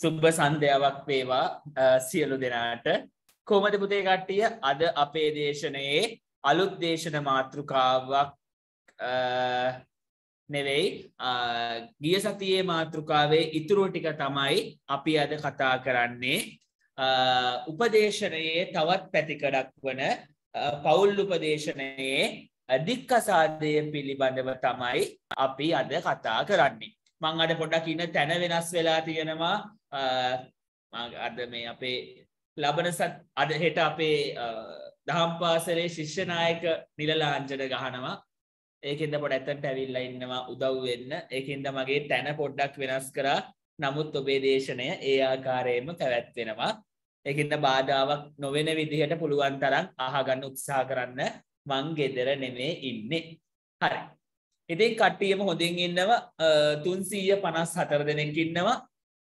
සුබ සන්ධ්‍යාවක් වේවා සියලු දෙනාට කොමද පුතේ කට්ටිය අද අපේ දේශනයේ අලුත් දේශන මාතෘකාවක් නෙවෙයි ගිය සතියේ මාතෘකාවේ ඉතුරුව ටික තමයි අපි අද කතා කරන්නේ උපදේශනයේ තවත් පැතිකඩක් වන පවුල් උපදේශනයේ දික්කසාදය පිළිබඳව තමයි අපි අද කතා කරන්නේ මං අඩ පොඩක් ඉන්න තැන වෙනස් වෙලා තියෙනවා අද මේ අපේ ලබන සත් අද හෙට අපේ දහම් පාසලේ ශිෂ්‍යනායක නිලලාංජන ගහනවා ඒකෙන්ද පොඩ ඇතට ඇවිල්ලා ඉන්නවා උදව් වෙන්න ඒකෙන්ද මගේ තැන පොඩ්ඩක් වෙනස් කරා නමුත් ඔබේ දේශනය ඒ ආකාරයෙන්ම පැවැත්වෙනවා ඒකෙන්ද බාධාවක් නොවෙන විදිහට පුළුවන් තරම් අහගන්න උත්සාහ කරන්න මං ගෙදර නෙමේ ඉන්නේ හරි ඉතින් කට්ටියම හොඳින් ඉන්නව තුන්සීය පනස් හතර දෙනෙක් ඉන්නවා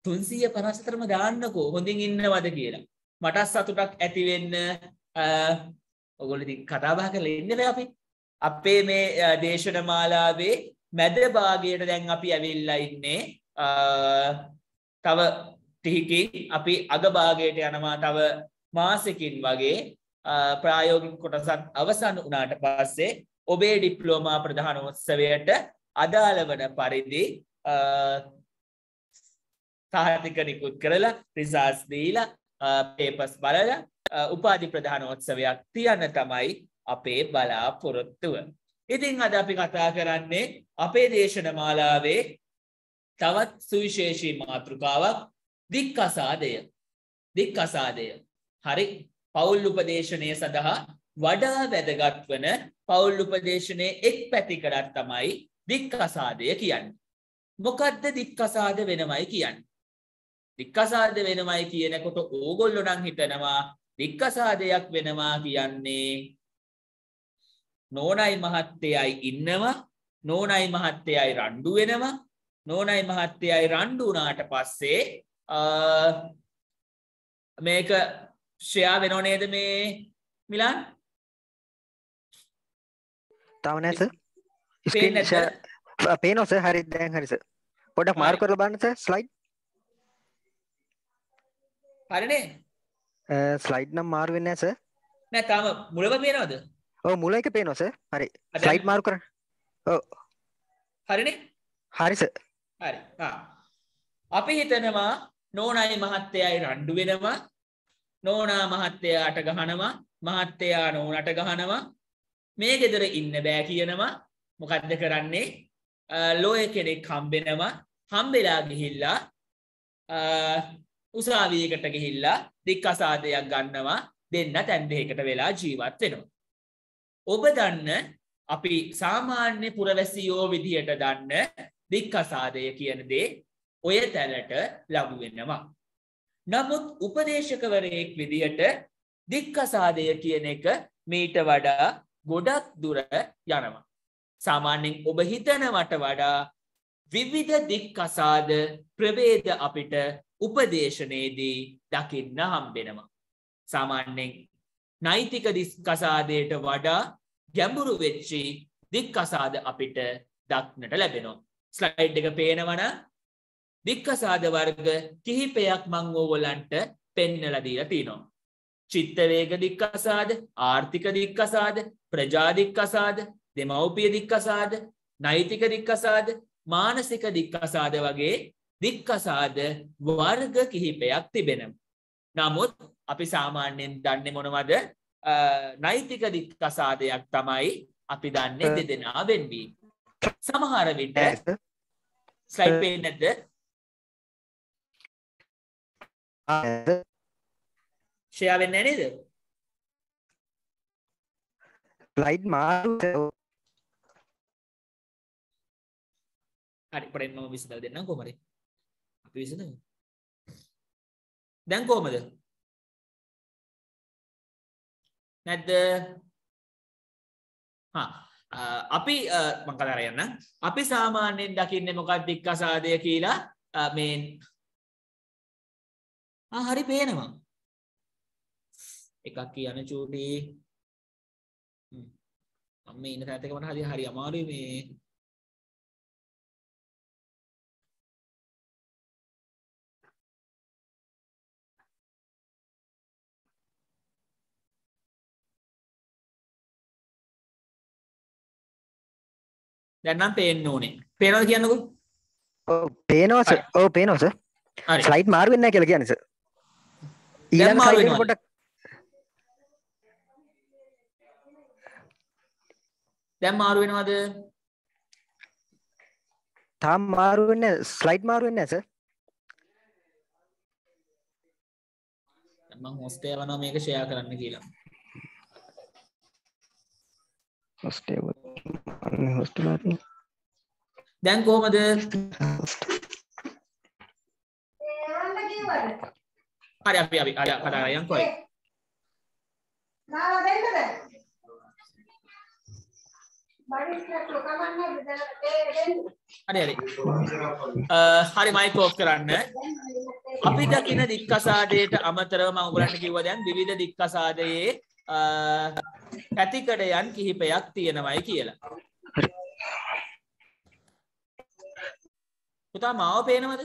තුන්සීය පනස්සතරම දාන්නකෝ හොඳින් ඉන්නවද කියලා මටත් සතුටක් ඇතිවෙන්න ඔගොලති කතාබා කල ඉන්නව අපි අපේ මේ දේශන මාලාවේ මැද භාගයට දැන් අපි ඇවිල්ලා ඉන්නේ තව ටිහිකින් අපි අගභාගයට යනවා තව මාසකින් වගේ ප්‍රායෝගික කොටසත් අවසන් වනාට පස්සේ ඔබේ ඩිප්ලෝමා ප්‍රධානෝත්සවයට අදාළ වන පරිදි සාහතික නිකුත් කරලා රිසාස් දීලා පේපස් බලලා උපාධි ප්‍රධානෝත්සවයක් තියන්න තමයි අපේ බලාපොරොත්තුව. ඉතින් අද අපි කතා කරන්නේ අපේ දේශන මාලාවේ තවත් සුවිශේෂී මාතෘකාවක් දික් අසාදය. දික් අසාදය. හරි පවුල් උපදේශනය සඳහා වඩා වැදගත් වන පවුල් උපදේශනයේ එක් පැතිකඩක් තමයි දික්කසාදය කියන්නේ. මොකද්ද දික්කසාද වෙනමයි කියන්නේ? දික්කසාද වෙනමයි කියනකොට ඕගොල්ලෝ නම් හිතනවා දික්කසාදයක් වෙනවා කියන්නේ නෝනයි මහත්තයයි ඉන්නවා නෝනයි මහත්තයයි රණ්ඩු වෙනවා නෝනයි මහත්තයයි රණ්ඩු වුණාට පස්සේ මේක ශ්‍රයා වෙනව නේද මේ මිලන් තව නැස ස්ක්‍රීන් පේනෝ සර් හරි දැන් හරි සර් පොඩ්ඩක් මාරු කරලා බලන්න සර් ස්ලයිඩ් හරිනේ ස්ලයිඩ් නම් මාරු වෙන්නේ නැහැ සර් නෑ තාම මුලම පේනවද ඔව් මුල එක පේනවා සර් හරි ස්ලයිඩ් මාරු කරන්න ඔව් හරිනේ හරි සර් හරි ආ අපි හිතනවා නෝනායි මහත්තයයි රණ්ඩු වෙනවා නෝනා මහත්තයාට ගහනවා මහත්තයා නෝනට ගහනවා මේ ගෙදර ඉන්න බෑ කියනවා මොකක්ද කරන්නේ ලෝය කෙනෙක් හම්බෙනවා හම්බෙලා ගිහිල්ලා උසාවියකට ගිහිල්ලා දික් අසාදයක් ගන්නවා දෙන්න තැන් දෙකකට වෙලා ජීවත් වෙනවා. ඔබ දන්න අපි සාමාන්‍ය පුරවැසියෝ විදිහට දන්න දික් අසාදය කියන දේ ඔය තැනට ලබු වෙනවා. නමුත් උපදේශකවරයෙක් විදිහට දික් අසාදය කියන එක මීට වඩා ගොඩක් දුර යනවා. සාමාන්‍යෙන් ඔබ හිතනවට වඩා විවිධ දික්කසාද ප්‍රවේද අපිට උපදේශනයේදී දකින්න හම්බෙනවා. සාමාන්‍යෙන් නෛතික දිස්කසාදයට වඩා ගැඹුරු වෙච්චි දික්කසාද අපිට දක්නට ලැබෙනවා. ස්ලයිඩ් එක පේනවන දික්කසාද වර්ග කිහිපයක් මං ඕගොල්ලන්ට පෙන්නලා දීලා තිනවා. චිත්තවේග දික්කසාද ආර්ථික දික්කසාද ප්‍රජාදික්කසාද දෙමව්පිය දික්කසාද නෛතික දික්කසාද මානසික දික්කසාද වගේ දික්කසාද වර්ග කිහිපයක් තිබෙනම්. නමුත් අපි සාමාන්‍යයෙන් දන්නේ මොනවද නෛතික දික්කසාදයක් තමයි අපි දන්නේ දෙදෙනා වෙන්වී. සමහර විට ස්ලයිපේ නැද ෂයා වෙන්න නේද ලයිට් මාරු හරි පරෙන් මම විසඳලා දෙන්නම් කොහමද අපි විසඳමු දැන් කොහමද නැද්ද හා අපි මං කතා කරගෙන අපි සාමාන්‍යයෙන් දකින්නේ මොකක්ද දික්කසාදය කියලා මේ ah, ah, හරි පේනවා එකක් කියන චූටි මම මේ ඉන්න තැනත් එක මට හරි හරි අමාරුයි මේ දැන්නම් පේන්න ඕනේ පේනවද කියන්නකෝ ඔව් පේනවා සර් ඔව් පේනවා සර් ස්ලයිඩ් මාරු වෙන්නේ නැහැ කියලා කියන්නේ සර් ඊළඟ ස්ලයිඩ් පොඩ්ඩක් දැන් මාරු වෙනවද? තාම මාරු වෙන්නේ නැහැ. ස්ලයිඩ් මාරු වෙන්නේ නැහැ සර්. මම හොස්ටේ යනවා මේක ෂෙයා කරන්න කියලා. හොස්ටේ වන්නේ හොස්ටේ මාරු. දැන් කොහමද? හරි අපි අපි අර කතා කරයන්කෝ. නාලා දෙන්නද? හරි හරි මයික් ඕෆ් කරන්න අපි දකින දික්කසාදයට අමතරව මම ඔයගලන්ට කිව්වා දැන් විවිධ දික්කසාදයේ පැතිකඩයන් කිහිපයක් තියෙනවායි කියලා. පුතා මාව පේනවද?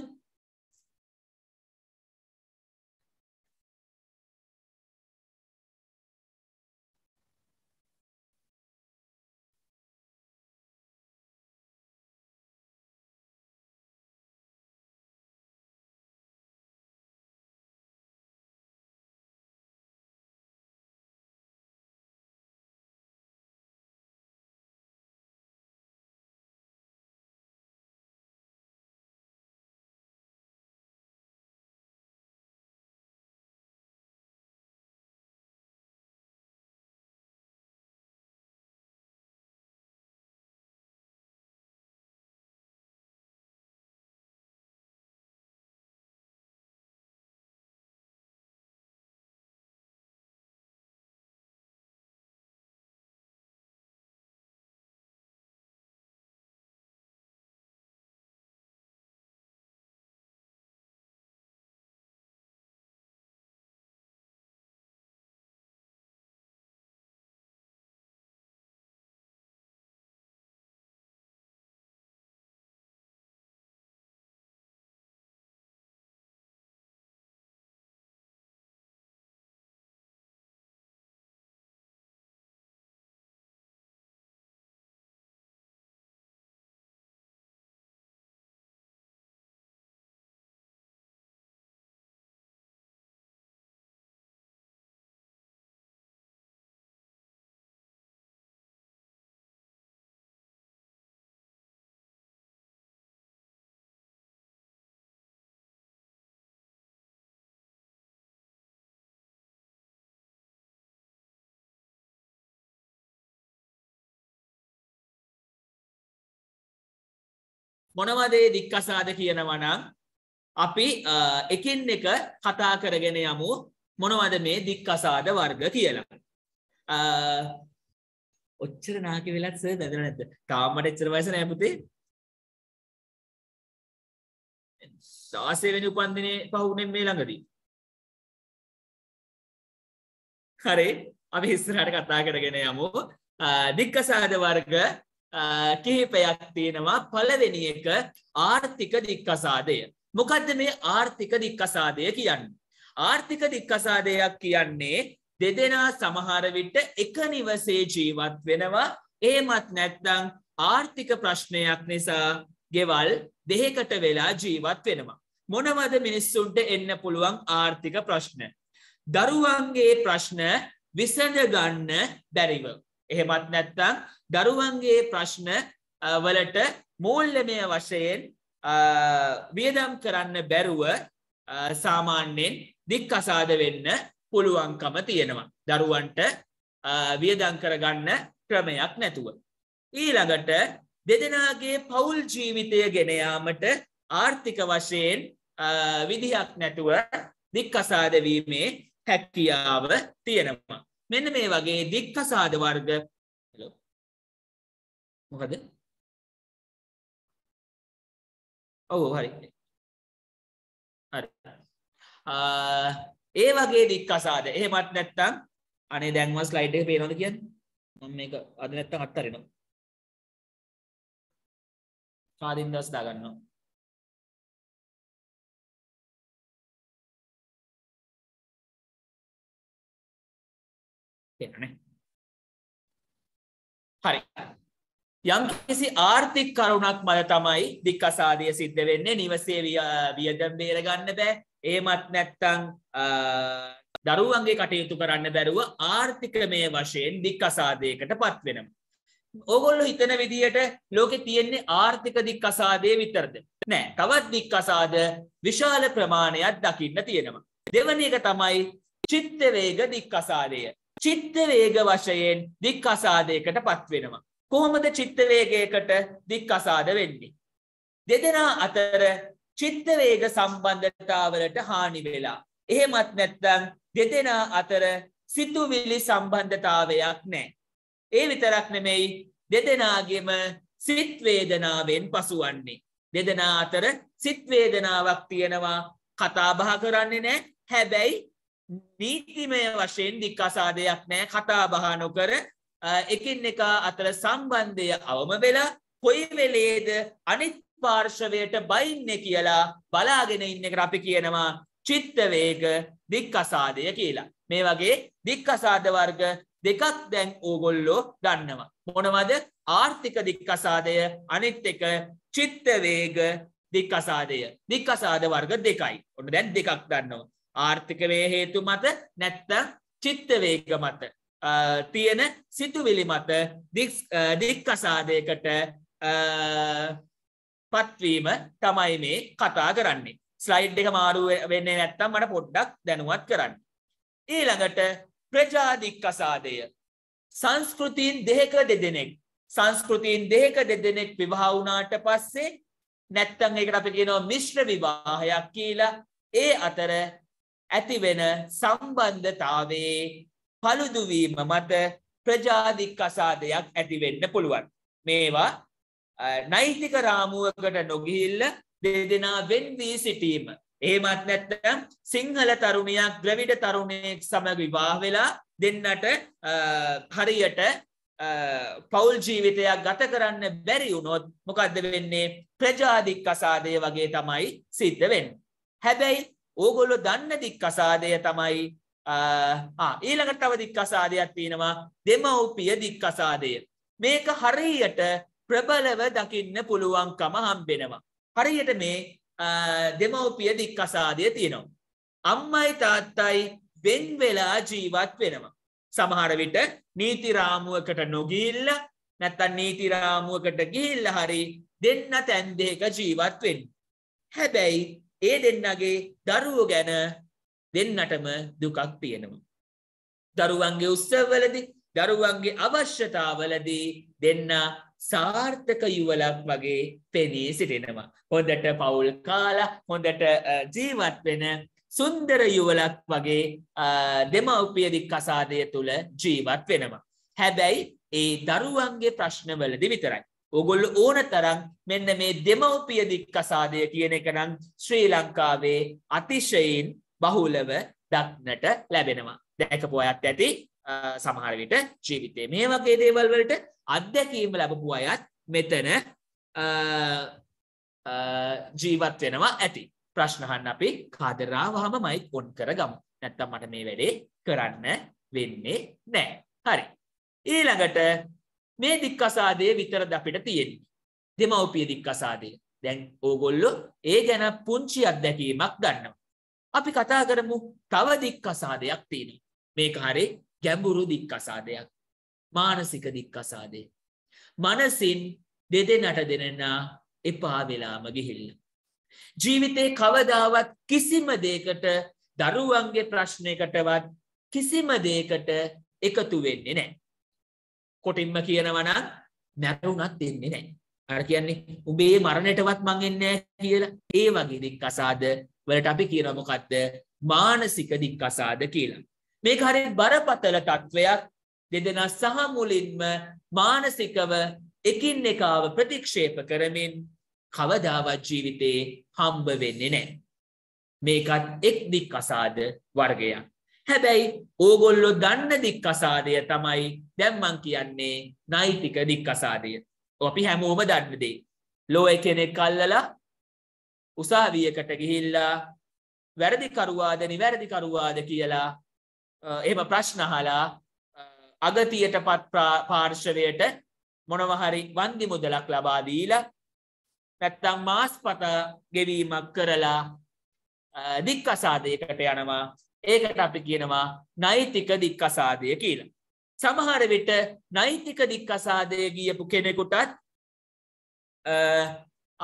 මොනවදේ දික්කසාද කියනවනම් අපි එකින් එක කතා කරගෙන යමු මොනවද මේ දික්කසාද වර්ග කියලා. ඔච්චර නාකි වෙලත් සර් දැදර නැද්ද? තාමට එච්චර වයස නෑ පුතේ. 16 වෙනි උපන්දිනේ පහුනේ මේ ළඟදී. හරි අපි ඉස්සරහට කතා කරගෙන යමු. දික්කසාද වර්ග කිහිපයක් තියෙනවා පළවෙනි එක ආර්ථික දික්කසාදය. මොකද්ද මේ ආර්ථික දික්කසාදය කියන්නේ? ආර්ථික දික්කසාදයක් කියන්නේ දෙදෙනා සමහර විට එක නිවසේ ජීවත් වෙනවා එහෙමත් නැත්නම් ආර්ථික ප්‍රශ්නයක් නිසා ගෙවල් දෙහෙකට වෙලා ජීවත් වෙනවා. මොනවද මිනිස්සුන්ට එන්න පුළුවන් ආර්ථික ප්‍රශ්න. දරුවන්ගේ ප්‍රශ්න විසඳ ගන්න බැරිව. එහෙමත් නැත්තං දරුවන්ගේ ප්‍රශ්න වලට මූල්ලමය වශයෙන් වියදම් කරන්න බැරුව සාමාන්‍යයෙන් දික් අසාද වෙන්න පුළුවන්කම තියෙනවා. දරුවන්ට වියදං කරගන්න ක්‍රමයක් නැතුව. ඊළඟට දෙදෙනගේ පවුල් ජීවිතය ගෙනයාමට ආර්ථික වශයෙන් විදිහක් නැතුව දික් අසාදවීමේ හැක්කියාව තියෙනවා. මෙන්න මේ වගේ දික්කසාද වර්ග මොකද ඔවු හරි හරි ඒ වගේ දික්කසාද එහෙමත් නැත්තම් අනේ දැන්ව ස්ලයිඩ් එක පේනවද කියන්න මම මේක අද නැත්තම් අත්තරෙනවා ආදින්දස් දා ගන්නවා වෙනනේ හරි යම් කිසි ආර්ථික කරුණක් මත තමයි දික්කසාදය සිද්ධ වෙන්නේ නිවසේ වියදම් බේරගන්න බෑ ඒමත් නැත්තං දරුවන්ගේ කටයුතු කරන්න බැරුව ආර්ථිකමය වශයෙන් දික්කසාදයකට පත්වෙනම්. ඕගොල්ලු හිතන විදියට ලෝකෙ තියෙන්නේ ආර්ථික දික්කසාදය විතරද. නෑ තවත් දික්කසාද විශාල ප්‍රමාණයක් දකින්න තියෙනවා. දෙවන එක තමයි චිත්තවේග දික්කසාදය චිත්ත වේග වශයෙන් දික් අසාදයකට පත්වෙනවා. කොහොමද චිත්ත වේගයකට දික් අසාද වෙන්නේ? දෙදෙනා අතර චිත්ත වේග සම්බන්ධතාවලට හානි වෙලා. එහෙමත් නැත්නම් දෙදෙනා අතර සිතුවිලි සම්බන්ධතාවයක් නැහැ. ඒ විතරක් නෙමෙයි දෙදෙනාගේම සිත් වේදනාවෙන් පසුවන්නේ. දෙදෙනා අතර සිත් වේදනාවක් තියෙනවා කතා බහ කරන්නේ නැහැ. හැබැයි නීතිමය වශයෙන් දික්කසාදයක් නෑ කතා බහ නොකර එකින් එක අතර සම්බන්ධය අවම වෙලා කොයි වෙලේද අනිත් පාර්ශවයට බයින්න කියලා බලාගෙන ඉන්න එකට අපි කියනවා චිත්තවේග දික්කසාදය කියලා. මේ වගේ දික්කසාද වර්ග දෙකක් දැන් ඕගොල්ලෝ දන්නවා. මොනවද ආර්ථික දික්කසාදය අනිත් එක චිත්තවේග දික්කසාදය. දික්කසාද වර්ග දෙකයි. ඔන්න දැන් දෙකක් දන්නවා. ආර්ථික වේ හේතු මත නැත්තම් චිත්ත වේග මත තියෙන සිතුවිලි මත දික්කසාදයකට පත්වීම තමයි මේ කතා කරන්නේ. ස්ලයිඩ් එක මාරුව වෙන්නේ නැත්තම් මට පොඩ්ඩක් දැනුවත් කරන්න. ඊළඟට ප්‍රජාදික්කසාදය සංස්කෘතින් දෙහක දෙදෙනෙක් සංස්කෘතින් දෙහක දෙදෙනෙක් විවාහ වුණාට පස්සේ නැත්තම් ඒකට අපි කියනවා මිශ්‍ර විවාහයක් කියලා ඒ අතර ඇතිවෙන සම්බන්ධතාවයේ පළුදුවීම මත ප්‍රජාධික් අසාදයක් ඇතිවෙන්න පුළුවන්. මේවා නෛතික රාමුවකට නොගිහිල්ල දෙදෙනා වෙන්වී සිටීම. ඒමත් නැත්තම් සිංහල තරුණයක් ද්‍රවිඩ තරුණයෙක් සමඟ විවාහ වෙලා දෙන්නට හරියට පවුල් ජීවිතයක් ගත කරන්න බැරි වුණොත් මොකක්ද වෙන්නේ ප්‍රජාධික් අසාදය වගේ තමයි සිද්ධ වෙන්න. හැබැයි ඕගොල්ලෝ දන්න දික්කසාදය තමයි ඊළඟට තව දික්කසාදයක් තියෙනවා දෙමව්පිය දික්කසාදය. මේක හරියට ප්‍රබලව දකින්න පුළුවන්කම හම්බෙනවා. හරියට මේ දෙමව්පිය දික්කසාදය තියෙනවා. අම්මයි තාත්තයි වෙන් වෙලා ජීවත් වෙනවා. සමහර විට නීති රාමුවකට නොගිල්ල නැත්තම් නීති රාමුවකට ගිහිල්ලා හරි දෙන්න තැන් දෙක ජීවත් වෙන්න. හැබැයි ඒ දෙන්නගේ දරුවෝ ගැන දෙන්නටම දුකක් තියෙනවා. දරුවන්ගේ උත්සවවලදී දරුවන්ගේ අවශ්‍යතාවලදී දෙන්න සාර්ථක යුවලක් වගේ පෙනී සිටිනවා. හොඳට පවුල් කාලා හොඳට ජීවත් වෙන සුන්දර යුවලක් වගේ දෙමව්පියදි කසාදය තුළ ජීවත් වෙනවා. හැබැයි ඒ දරුවන්ගේ ප්‍රශ්නවලදි විතරයි. ඕගොල්ලෝ ඕන තරම් මෙන්න මේ දෙමව්පිය දික්කසාදය කියන එක නම් ශ්‍රී ලංකාවේ අතිශයින් බහුලව දක්නට ලැබෙනවා. දැකපු අයත් ඇති සමහර විට ජීවිතේ මේ වගේ දේවල් වලට අත්දැකීම් ලැබපු අයත් මෙතන ජීවත් වෙනවා ඇති. ප්‍රශ්න අහන්න අපි කාදරාවහම මයික් ඔන් කරගමු. නැත්තම් මට මේ වැඩේ කරන්න වෙන්නේ නැහැ. හරි. ඊළඟට මේ දික්කසාදය විතරද අපිට තියෙන්නේ. දෙමව්පිය දික්කසාදය. දැන් ඕගොල්ලෝ ඒ ගැන පුංචි අත්දැකීමක් ගන්නවා. අපි කතා කරමු තව දික්කසාදයක් තියෙනවා. මේක හරි ගැඹුරු දික්කසාදයක්. මානසික දික්කසාදය. මනසින් දෙදෙනට දෙනනා එපා වෙලාම ගිහිල්ල. ජීවිතේ කවදාවත් කිසිම දෙයකට දරුවන්ගේ ප්‍රශ්නයකටවත් කිසිම දෙයකට එකතු වෙන්නේ නැහැ. කොටින්ම කියනවනම් මැරුණත් දෙන්නේ නැහැ. අර කියන්නේ උඹේ මරණයටවත් මං එන්නේ කියලා. ඒ වගේ දික්කසාද වලට අපි කියනවා මොකද්ද? මානසික දික්කසාද කියලා. මේක හරියට බරපතල තත්වයක්. දෙදෙනා සහ මුලින්ම මානසිකව එකින් එකාව ප්‍රතික්ෂේප කරමින් කවදාවත් ජීවිතේ හම්බ වෙන්නේ නැහැ. මේකත් එක් දික්කසාද වර්ගයක්. හැබැයි ඕගොල්ලෝ දන්න දික්කසාදය තමයි දැම්මං කියන්නේ නෛතික දික්කසාදය. අපි හැමෝම දන්නදේ. ලෝය කෙනෙක් කල්ලලා උසාවියකට ගිහිල්ලා වැරදිකරුවාද නිවැරදිකරුවාද කියලා එම ප්‍රශ්නහලා අගතියට පත් පාර්ශවයට මොනවහරි වන්දි මුදලක් ලබාදීලා නැත්තම් මාස් පත ගෙවීමක් කරලා දික්කසාදයකට යනවා ඒකට අපි කියනවා නෛතික දික්කසාදය කියලා. සමහර විට නෛතික දික්කසාදය ගියපු කෙනෙකුටත්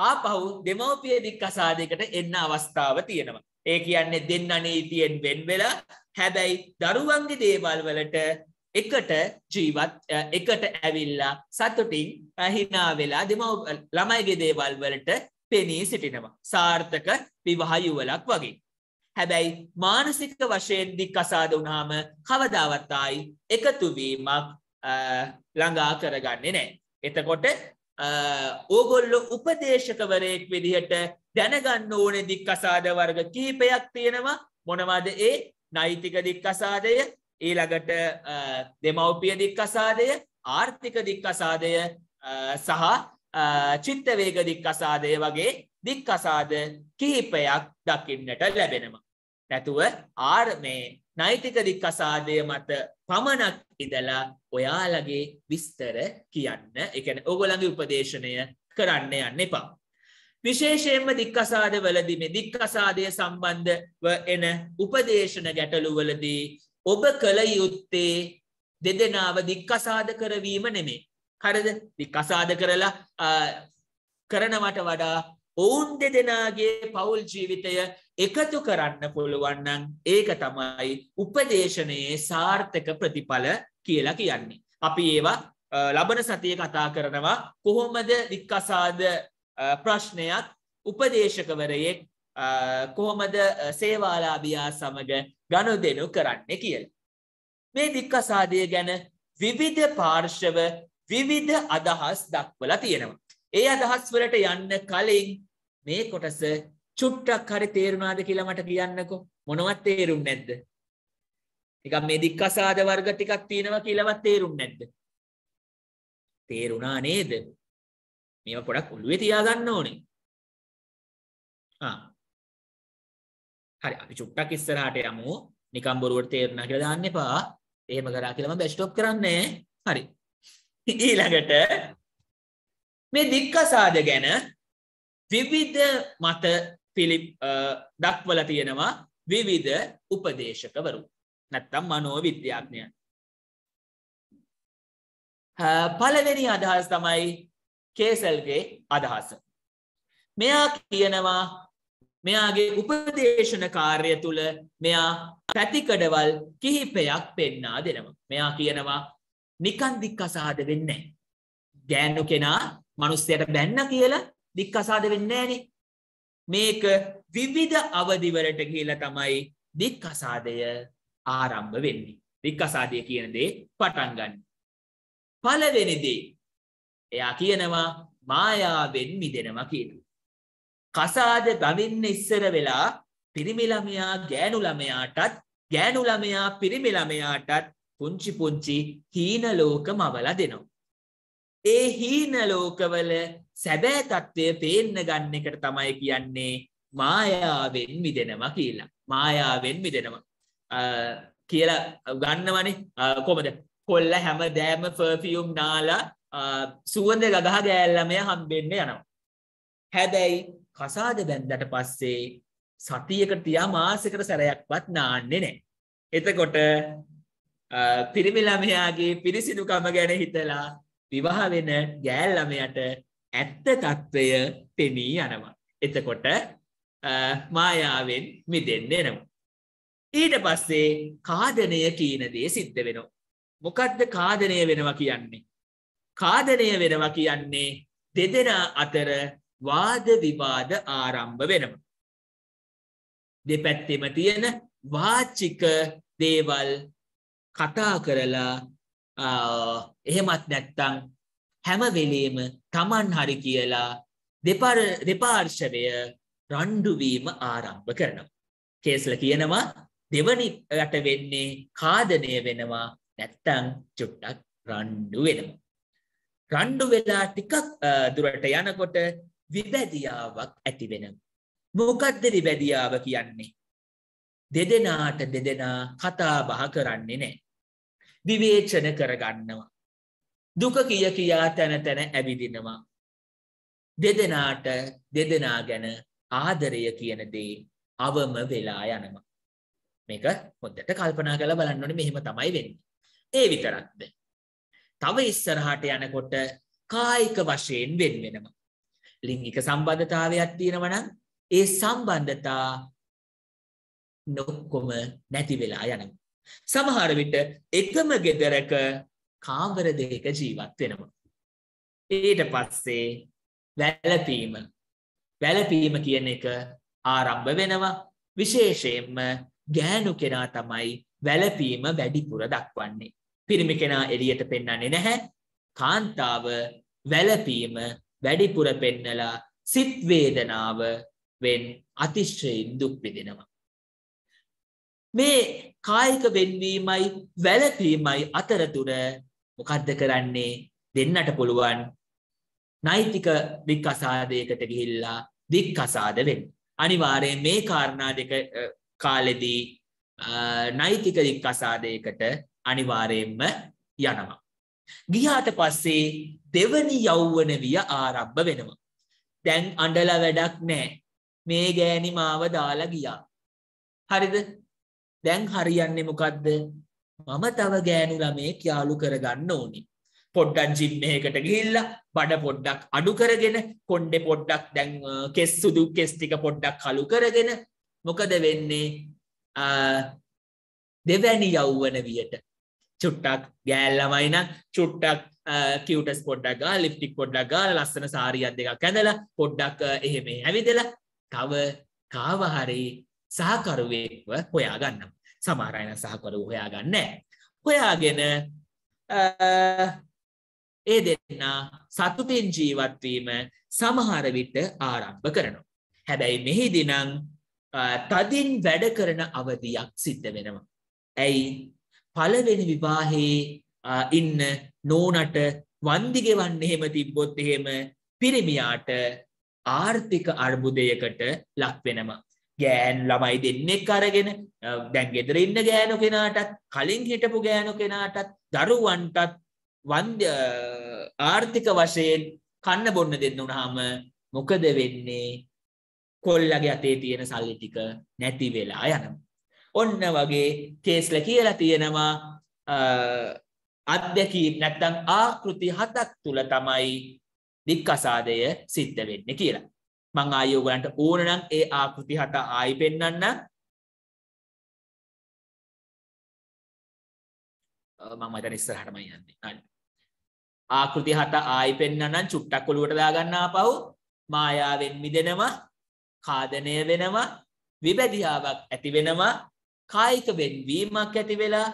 ආපහු දෙමවපිය දික්කසාදයකට එන්න අවස්ථාව තියෙනවා. ඒ කියන්නේ දෙන්න නීතියෙන් වෙන් වෙලා හැබැයි දරුවන්ගේ දේවල් වලට එකට ජීවත් එකට ඇවිල්ලා සතුටින් හිනා වෙලා දෙමව ළමයිගේ දේවල් වලට පෙනී සිටිනවා. සාර්ථක විවාහ යුවලක් වගේ. හැබැයි මානසික වශයෙන් දික්කසාද වුණාම කවදාවත් ආයි එකතු වීමක් ළඟා කරගන්නේ නැහැ. එතකොට ඕගොල්ලෝ උපදේශකවරයෙක් විදිහට දැනගන්න ඕනේ දික්කසාද වර්ග කීපයක් තියෙනවා. මොනවද ඒ? නෛතික දික්කසාදය, ඊළඟට දෙමව්පිය දික්කසාදය, ආර්ථික දික්කසාදය සහ චිත්ත වේග දික්කසාදය වගේ දික්කසාද කිහිපයක් දකින්නට ලැබෙනවා. නැතුව ආර් මේ නෛතික දික්කසාදය මත පමණක් ඉඳලා ඔයාලගේ විස්තර කියන්න එකන ඔගොළඟ උපදේශනය කරන්න යන්න එපා. විශේෂයෙන්ම දික්කසාද වලදී මේ දික්කසාදය සම්බන්ධව එන උපදේශන ගැටලුවලදී ඔබ කළ යුත්තේ දෙදෙනාව දික්කසාද කරවීම නෙමේ. හරද දික්කසාද කරලා කරනවට වඩා ඔවුන් දෙදෙනගේ පවුල් ජීවිතය එකතු කරන්න පුළුවන්නන් ඒක තමයි උපදේශනයේ සාර්ථක ප්‍රතිඵල කියලා කියන්නේ. අපි ඒවා ලබන සතිය කතා කරනවා කොහොමද දික්කසාද ප්‍රශ්නයක් උපදේශකවරයෙක් කොහොමද සේවාලාභයා සමඟ ගනුදෙනු කරන්න කියල. මේ දික්කසාදය ගැන විවිධ පාර්ශව විවිධ අදහස් දක්වලා තියෙනවා. ඒ අදහස් වලට යන්න කලින් මේ කොටස චුට්ටක් හරි තේරුණාද කියලා මට කියන්නකෝ. මොනවත් තේරුම් නැද්ද? නිකන් මේ දික්කසාද වර්ග ටිකක් තියෙනවා කියලාවත් තේරුම් නැද්ද? තේරුණා නේද? මේවා පොඩක් ඔළුවේ තියාගන්න ඕනේ. ආ. හරි අපි චුට්ටක් ඉස්සරහට යමු. නිකන් බොරුවට තේරුණා කියලා දාන්න එපා. එහෙම කරා කියලා මම බෙස්ට් ඔප් කරන්නේ. හරි. ඊළඟට මේ දික්කසාද ගැන විවිධ මත පිළි දක්වල තියෙනවා විවිධ උපදේශකවරු නැත්තම් මනෝ විද්‍යාඥයන්. පළවෙනි අදහස් තමයි කේසල්ගේ අදහස. මෙයා කියනවා මෙයාගේ උපදේශන කාර්ය තුළ මෙයා පැතිකඩවල් කිහිපයක් පෙන්නා දෙනවා. මෙයා කියනවා නිකන්දික් අසාහද වෙන්නේ. ගෑනු කෙනා මිනිස්සයට බැන්න කියලා දික්කසාද වෙන්නේ නැහනේ. මේක විවිධ අවදිවලට කියලා තමයි දික්කසාදය ආරම්භ වෙන්නේ. දික්කසාදය කියන දේ පටන් ගන්න. පළවෙනි දේ එයා කියනවා මායාවෙන් මිදෙනවා කියලා. කසාද ගමින්න ඉස්සර වෙලා පිරිමි ළමයා ගෑනු ළමයාටත් ගෑනු ළමයා පිරිමි ළමයාටත් පුංචි පුංචි හීන ලෝකම අවලා දෙනවා. ඒ හීන ලෝකවල සැබෑ තත්ත්වය පේන්න ගන්න එකට තමයි කියන්නේ මායාවෙන් මිදෙනවා කියලා. මායාවෙන් මිදෙනවා. කියලා ගන්නවනේ කොමද කොල්ල හැම දෑම ෆර්ෆියුම් නාලා සුවඳ ගගහ ගෑල්ලමය හම්බෙන්න යනවා. හැබැයි කසාද බැන්දට පස්සේ සතියකට තියා මාසකට සැරයක්වත් නාන්නේ නෑ. එතකොට පිරිමිළමයාගේ පිරිසිදුකම ගැන හිතලා විවාහ වෙන ගෑල් ළමයට ඇත්ත తত্ত্বය පෙනී යනවා. එතකොට මායාවෙන් මිදෙන්න එනවා. ඊට පස්සේ කාදනය කියන දේ සිද්ධ වෙනවා. මොකද්ද කාදනය වෙනවා කියන්නේ? කාදනය වෙනවා කියන්නේ දෙදෙනා අතර වාද විවාද ආරම්භ වෙනවා. දෙපැත්තෙම තියෙන වාචික දේවල් කතා කරලා එහෙමත් නැත්තං හැම වෙලේම Taman හරි කියලා දෙපාර දෙපාර්ශවය රණ්ඩුවීම ආරම්භ කරනවා. කේස්ල කියනවා දෙවනි යට වෙන්නේ කාදනය වෙනවා නැත්තං චුට්ටක් රණ්ඩු වෙනවා. රණ්ඩු වෙලා ටිකක් දුරට යනකොට විබැදියාවක් ඇති වෙනවා. මොකද්ද විබැදියාව කියන්නේ? දෙදෙනාට දෙදෙනා කතා බහ කරන්නේ නැහැ. විවේචන කරගන්නවා. දුක කිය කියා තැන තැන ඇවිදිනවා. දෙදෙනාට දෙදෙනා ගැන ආදරය කියනදේ අවම වෙලා යනවා. මේක හොද්දට කල්පනා කළ බලන්නොට මෙහෙම තමයි වෙන්න. ඒ විතරක්ද. තව ඉස්සරහට යනකොට කායික වශයෙන් වෙන් වෙනවා. ලිංගික සම්බන්ධතාවයක් තියෙනවනම් ඒ සම්බන්ධතා නොක්කොම නැති වෙලා යනවා. සමහර විට එකම ගෙදරක කාමර දෙක ජීවත් වෙනවා. ඊට පස්සේ වැළපීම වැළපීම කියන එක ආරම්භ වෙනවා. විශේෂයෙන්ම ගෑනු කෙනා තමයි වැළපීම වැඩිපුර දක්වන්නේ. පිරිමි කෙනා එළියට පෙන්වන්නේ නැහැ. කාන්තාව වැළපීම වැඩිපුර පෙන්නලා සිත් වේදනාව වෙන් අතිශයින් දුක් විඳිනවා. මේ කායික වෙන්වීමයි වැළපීමයි අතරතුර මොකද්ද කරන්නේ දෙන්නට පුළුවන් නෛතික වික්කසාදයකට ගිහිල්ලා වික්කසාද වෙන්න. අනිවාර්යෙන් මේ කාරණා දෙක කාලෙදී නෛතික වික්කසාදයකට අනිවාර්යෙන්ම යනවා. ගියාට පස්සේ දෙවනි යෞවන විය ආරම්භ වෙනවා. දැන් අඬලා වැඩක් නැහැ. මේ ගෑණි මාව දාලා ගියා. හරිද? දැන් හරියන්නේ මොකක්ද මම තව ගෑනු ළමයෙක් යාළු කරගන්න ඕනි. පොඩ්ඩක් ජිම් එකකට ගිහිල්ලා බඩ පොඩ්ඩක් අඩු කරගෙන කොණ්ඩේ පොඩ්ඩක් දැන් කෙස් සුදු කෙස් ටික පොඩ්ඩක් කළු කරගෙන මොකද වෙන්නේ දෙවැනි යෞවන වියට චුට්ටක් ගෑල් ළමයි නම් චුට්ටක් කියවටස් පොඩ්ඩක් ගාලා ලිප්ටික් පොඩ්ඩක් ගාලා ලස්සන සාරියක් දෙකක් ඇඳලා පොඩ්ඩක් එහෙම ඇවිදලා තව කාව හරි සහකරුවෙක්ව හොයා ගන්නම්. සමහර අය නම් සහකරුව හොයා ගන්නෑ. හොයාගෙන ඒ දෙන්නා සතුටින් ජීවත් වීම සමහර විට ආරම්භ කරනවා. හැබැයි මෙහිදී නම් තදින් වැඩ කරන අවධියක් සිද්ධ වෙනවා. ඇයි පළවෙනි විවාහයේ ඉන්න නෝනට වන්දි ගෙවන්න එහෙම තිබ්බොත් එහෙම පිරිමියාට ආර්ථික අර්බුදයකට ලක් වෙනවා. ගෑන් ළමයි දෙන්නෙක් අරගෙන දැන් ගෙදර ඉන්න ගෑනු කෙනාටත් කලින් හිටපු ගෑනු කෙනාටත් දරුවන්ටත් වන්ද්‍ය ආර්ථික වශයෙන් කන්න බොන්න දෙන්න වුණාම මොකද වෙන්නේ කොල්ලගේ අතේ තියෙන සල්ලි ටික නැති වෙලා යනවා. ඔන්න වගේ කේස්ල කියලා තියෙනවා අත්දැකීම් නැත්තම් ආකෘති හතක් තුල තමයි දික්කසාදය සිද්ධ වෙන්නේ කියලා. මං ආයෝගලන්ට ඕනනම් ඒ ආකෘති හට ආයි පෙන්න්න මමත නිස්සරහටම යන්නේ ආකෘති හට ආයි පෙන්න්නනම් චුට්ටක් කොළුවට දාගන්නා පහු මායාවෙන් මිදෙනවා කාදනය වෙනවා විබැදිහාාවක් ඇති වෙනවා කායික වෙන්වීමක් ඇති වෙලා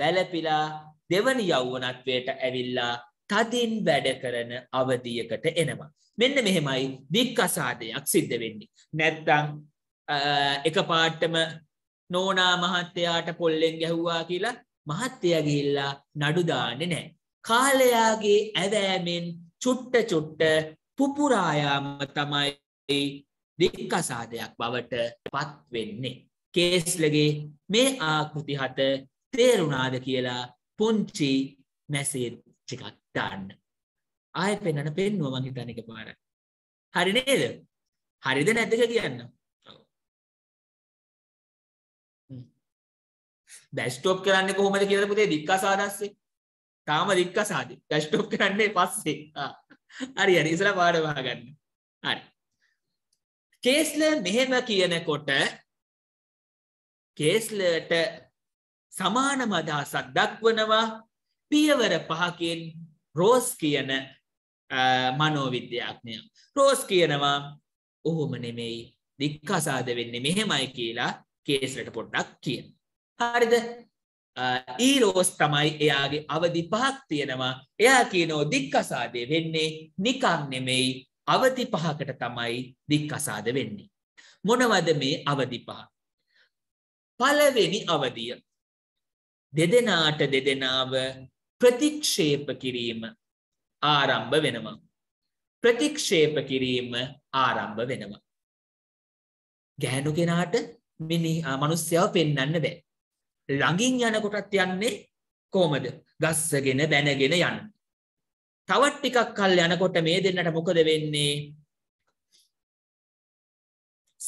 වැලපිලා දෙවනි යව්වනත්වයට ඇවිල්ලා තදින් වැඩ කරන අවධියකට එනවා. මෙන්න මෙහෙමයි වික්කසාදයක් සිද්ධ වෙන්නේ. නැත්තං එක පාට්ටම නෝනා මහත්තයාට පොල්ලෙන් ගැහ්වා කියලා මහත්තයා ගිහිල්ලා නඩුදාන්නේ නෑ. කාලයාගේ ඇවෑමෙන් චුට්ට චුට්ට පුපුරායාම තමයි දික්කසාදයක් බවට පත්වෙන්නේ. කේස්ලගේ මේ ආකෘති හත තේරුණාද කියලා පුංචි මැසේජ් එකක් දාන්න ආය පෙන්න්නට පෙන්නුව මං හිතන එක පාර හරි නේද හරිද නැතික කියන්න දැස්ටෝප් කරන්න කොහොමද කියල පුතේ දික්කසාදස්සේ තාම දික්කසාද දැස්ටෝප් කරන්නේ පස්සේ හරි හරි ඉසර පාඩවා ගන්න හරි කේස්ල මෙහෙම කියනකොට කේස්ලට සමානම අදහසක් දක්වනවා පියවර පහකින් රෝස් කියන මනෝවිද්‍යාඥය. රෝස් කියනවා ඔහොම නෙමෙයි දික්කසාද වෙන්නේ මෙහෙමයි කියලා කේසලට පොඩ්ඩක් කියන. හරිද ඊරෝස් තමයි එයාගේ අවධි පහක් තියෙනවා එයා කියනෝ දික්කසාදය වෙන්නේ නිකම් නෙමෙයි අවධි පහකට තමයි දික්කසාද වෙන්නේ. මොනවද මේ අවධි පහ. පලවෙනි අවධිය. දෙදෙනාට දෙදෙනාව ප්‍රතික්ෂේප කිරීම ආරම්භ වෙනවා. ප්‍රතික්ෂේප කිරීම ආරම්භ වෙනවා. ගෑනු කෙනාට මිනි මනුස්්‍යාව පෙන්න්න බෑ. ළඟින් යනකොටත් යන්නේ කෝමද ගස්සගෙන බැනගෙන යන්න. තවත් ටිකක් කල් යනකොට මේ දෙන්නට මොකද වෙන්නේ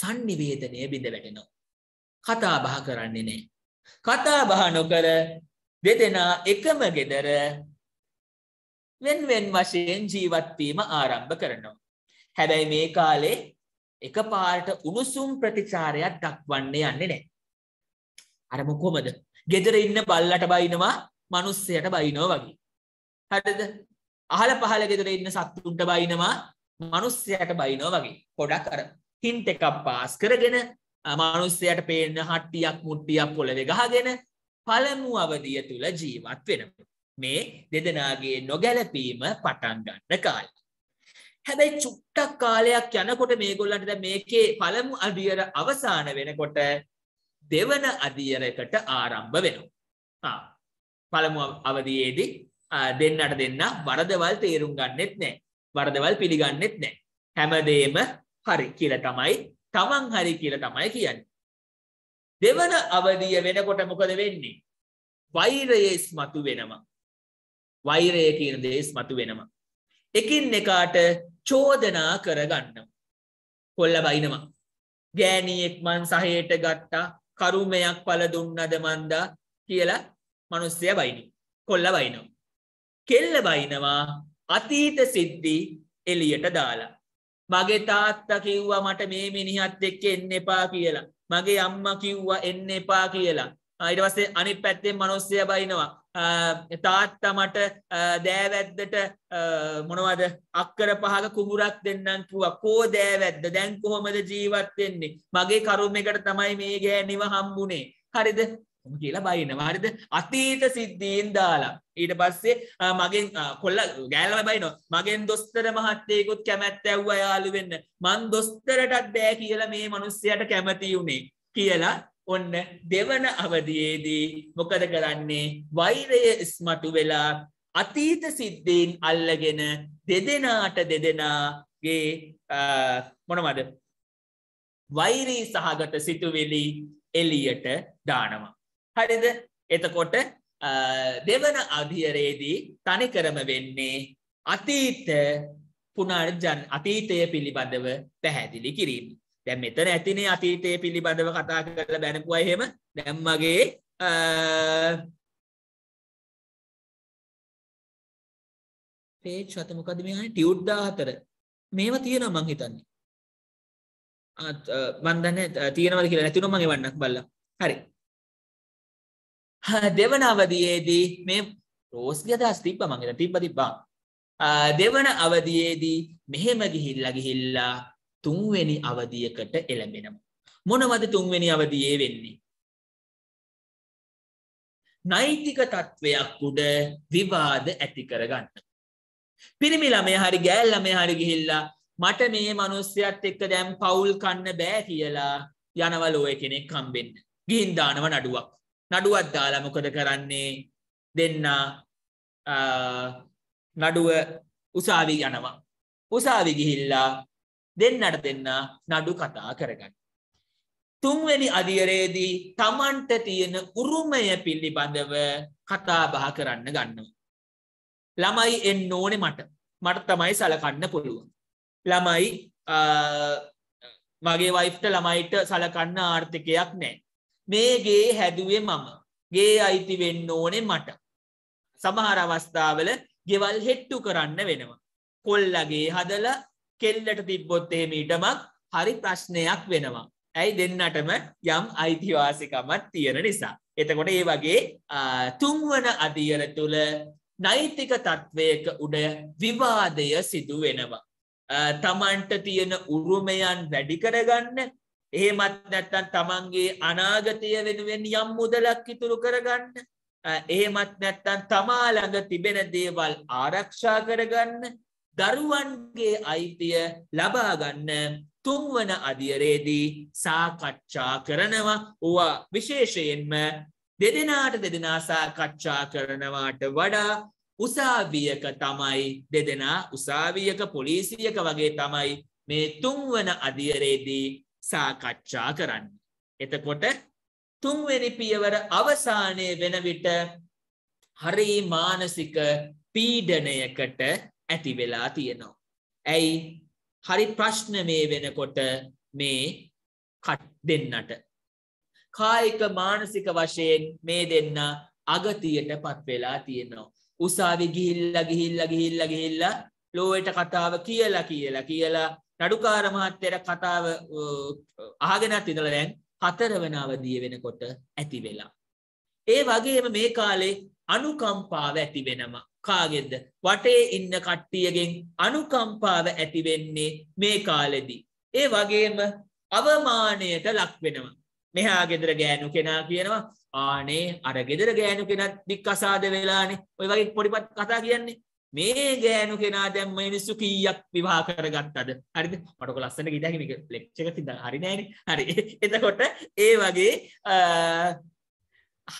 සංනිවේදනය බිඳ වැටෙනවා. කතා බහ කරන්නේ නෑ. කතා බහ නොකර දෙදෙනා එකම ගෙදර වෙන්වෙන් වශයෙන් ජීවත්වීම ආරම්භ කරනවා. හැබැයි මේ කාලේ එක පාරට උණුසුම් ප්‍රතිචාරයක් දක්වන්න යන්නේ නෑ. අර මොකොමද ගෙදර ඉන්න බල්ලට බයිනවා මනුස්සයට බයිනෝ වගේ. හටද අහල පහල ගෙදර ඉන්න සත්තුන්ට බයිනවා මනුස්සයට බයිනෝ වගේ පොඩක් අර හින්ට එකක් පාස් කරගෙන මනුස්සයට පේන්න හට්ටියක් මුට්ටියක් පොළවෙ ගහගෙන පළමු අවධිය තුල ජීවත් වෙනවා. මේ දෙදෙනාගේ නොගැලපීම පටන් ගන්න කාලේ. හැබැයි චුට්ටක් කාලයක් යනකොට මේගොල්ලන්ට දැන් මේකේ පළමු අදියර අවසාන වෙනකොට දෙවන අදියරකට ආරම්භ වෙනවා. ආ පළමු අවධියේදී දෙන්නට දෙන්න වරදවල් තේරුම් ගන්නෙත් නැහැ. වරදවල් පිළිගන්නෙත් නැහැ. හැමදේම හරි කියලා තමයි තමන් හරි කියලා තමයි කියන්නේ. දෙවන අවධිය වෙනකොට මොකද වෙන්නේ? වෛරයේ ස්මතු වෙනවා. වෛරය කියන දේ ස්මතු වෙනවා. එකින් එකාට චෝදනා කරගන්නවා. කොල්ල බයිනවා. ගෑණියෙක් මං සහයට ගත්තා කරුමයක් පල දුන්නද මන්දා කියලා මිනිස්සයා බයිනි. කොල්ල බයිනවා. කෙල්ල බයිනවා අතීත සිද්ධි එළියට දාලා. මගේ තාත්තා කිව්වා මට මේ මිනිහත් එක්ක එන්න එපා කියලා. මගේ අම්මා කිව්වා එන්න එපා කියලා. ඊට පස්සේ අනිත් පැත්තෙන් මිනිස්සයා බයිනවා. තාත්තා මට දෑවැද්දට මොනවද අක්කර පහක කුඹුරක් දෙන්නම් කිව්වා. කෝ දෑවැද්ද දැන් කොහොමද ජීවත් වෙන්නේ? මගේ කරුමෙකට තමයි මේ ගෑණිව හම්බුනේ. හරිද? ඔම කියලා බයින්න හරිද අතීත සිද්ධීන් දාලා ඊට පස්සේ මගෙන් කොල්ල ගෑල්ලම බයිනෝ මගෙන් දොස්තර මහත්තයෙකුත් කැමැත්ත ඇව්වා යාළු වෙන්න මං දොස්තරටත් බෑ කියලා මේ මිනිස්සයාට කැමති උනේ කියලා ඔන්න දෙවන අවධියේදී මොකද කරන්නේ වෛරය ඉස්මතු වෙලා අතීත සිද්ධීන් අල්ලගෙන දෙදෙනාට දෙදෙනාගේ මොනවද වෛරී සහගත සිතුවිලි එලියට දානවා හරිද එතකොට දෙවන අධියරේදී තනිකරම වෙන්නේ අතීත පුනර්ජන් අතීතය පිළිබඳව පැහැදිලි කිරීම. දැන් මෙතන ඇතිනේ අතීතය පිළිබඳව කතා කරලා බැනපුවා එහෙම දැන් මගේ පේජ් සත මොකද මේ ආයේ ටියුට් 14 මේවා තියෙනවා මං හිතන්නේ. ආ මන් දන්නේ තියෙනවද කියලා නැතිනම් මම එවන්නක් බලලා. හරි. දෙවන අවධයේදී මේ රෝස්ගේ අදහස් තිබ්බ මංගෙන තිබ්බ තිබ්බා දෙවන අවධයේදී මෙහෙම ගිහිල්ලා ගිහිල්ලා තුන්වෙනි අවධියකට එළඹෙනවා මොනවද තුන්වෙනි අවධියේ වෙන්නේ නෛතික තත්ත්වයක් උඩ විවාද ඇති කරගන්න පිරිමි ළමය හරි ගෑල් ළමය හරි ගිහිල්ලා මට මේ මනුස්සයත් එක්ක දැම් පවුල් කන්න බෑ කියලා යනවලෝය කෙනෙක් කම්බෙන්න්න ගිහින්දානව නඩුවක් නඩුවත් දාලා මොකද කරන්නේ දෙන්න නඩුව උසාවි යනවා. උසාවි ගිහිල්ලා දෙන්නට දෙන්න නඩු කතා කරගන්න. තුන්වැනි අධියරේදී තමන්ට තියෙන උරුමය පිල්ලිබඳව කතා බහ කරන්න ගන්න. ළමයි එන්න ඕනේ මට මට තමයි සලකන්න පුළුවන්. ළමයි මගේ වයිෆ්ට ළමයිට සලකන්න ආර්ථිකයක් නෑ. මේගේ හැදුවේ මම ගේ අයිති වෙන්න ඕනේ මට සමහර අවස්ථාවල ගෙවල් හෙට්ටු කරන්න වෙනවා කොල්ලගේ හදල කෙල්ලට තිබ්බොත්තේ මීටමක් හරි ප්‍රශ්නයක් වෙනවා ඇයි දෙන්නටම යම් අයිතිවාසිකමත් තියෙන නිසා එතකොට ඒ වගේ තුන්වන අධියන තුළ නෛතික තත්ත්වයක උඩ විවාදය සිදු වෙනවා. තමන්ට තියෙන උරුමයන් වැඩි කරගන්න එහෙමත් නැත්තන් තමන්ගේ අනාගතය වෙනුවෙන් යම් මුදලක් ඉතුරු කරගන්න එහෙමත් නැත්තන් තමා ළඟ තිබෙන දේවල් ආරක්ෂා කරගන්න දරුවන්ගේ අයිතිය ලබාගන්න තුන්වන අධියරේදී සාකච්ඡා කරනවා ඕවා විශේෂයෙන්ම දෙදෙනාට දෙදෙනා සාකච්ඡා කරනවාට වඩා උසාවියක තමයි දෙදෙනා උසාවියක පොලිසියක වගේ තමයි මේ තුන්වන අධියරේදී සාකච්ඡා කරන්න. එතකොට තුන්වෙනි පියවර අවසානය වෙන විට හරි මානසික පීඩනයකට ඇති වෙලා තියෙනවා. ඇයි හරි ප්‍රශ්න මේ වෙනකොට මේ කට් දෙන්නට. කායික මානසික වශයෙන් මේ දෙන්න අගතියට පත් වෙලා තියෙනවා. උසාවි ගිහිල්ල ගිහිල්ල ගිහිල්ල ගිහිල්ල ලෝවට කතාව කියලා කියලා කියලා නඩුකාර මහත්තයට කතාව අහගෙනත් ඉඳලා දැන් හතරවන අවධිය වෙනකොට ඇති වෙලා. ඒ වගේම මේ කාලේ අනුකම්පාව ඇති වෙනවා. කාගෙන්ද වටේ ඉන්න කට්ටියගෙන් අනුකම්පාව ඇති වෙන්නේ මේ කාලෙදී. ඒ වගේම අවමානයට ලක් වෙනවා. මෙහා ගෙදර ගෑනු කෙනා කියනවා ආනේ අර ගෙදර ගෑනු කෙනත් දික්කසාද වෙලානේ ඔය වගේ පොඩිපත් කතා කියන්නේ. මේ ගෑනු කෙනා දැන් මිනිස්සු කීයක් විවාහ කරගත්තද හරිද මට ඔක ලස්සන ගීතයක් මේක ලෙක්චර් එකක් තියන හරි නෑනේ හරි එතකොට ඒ වගේ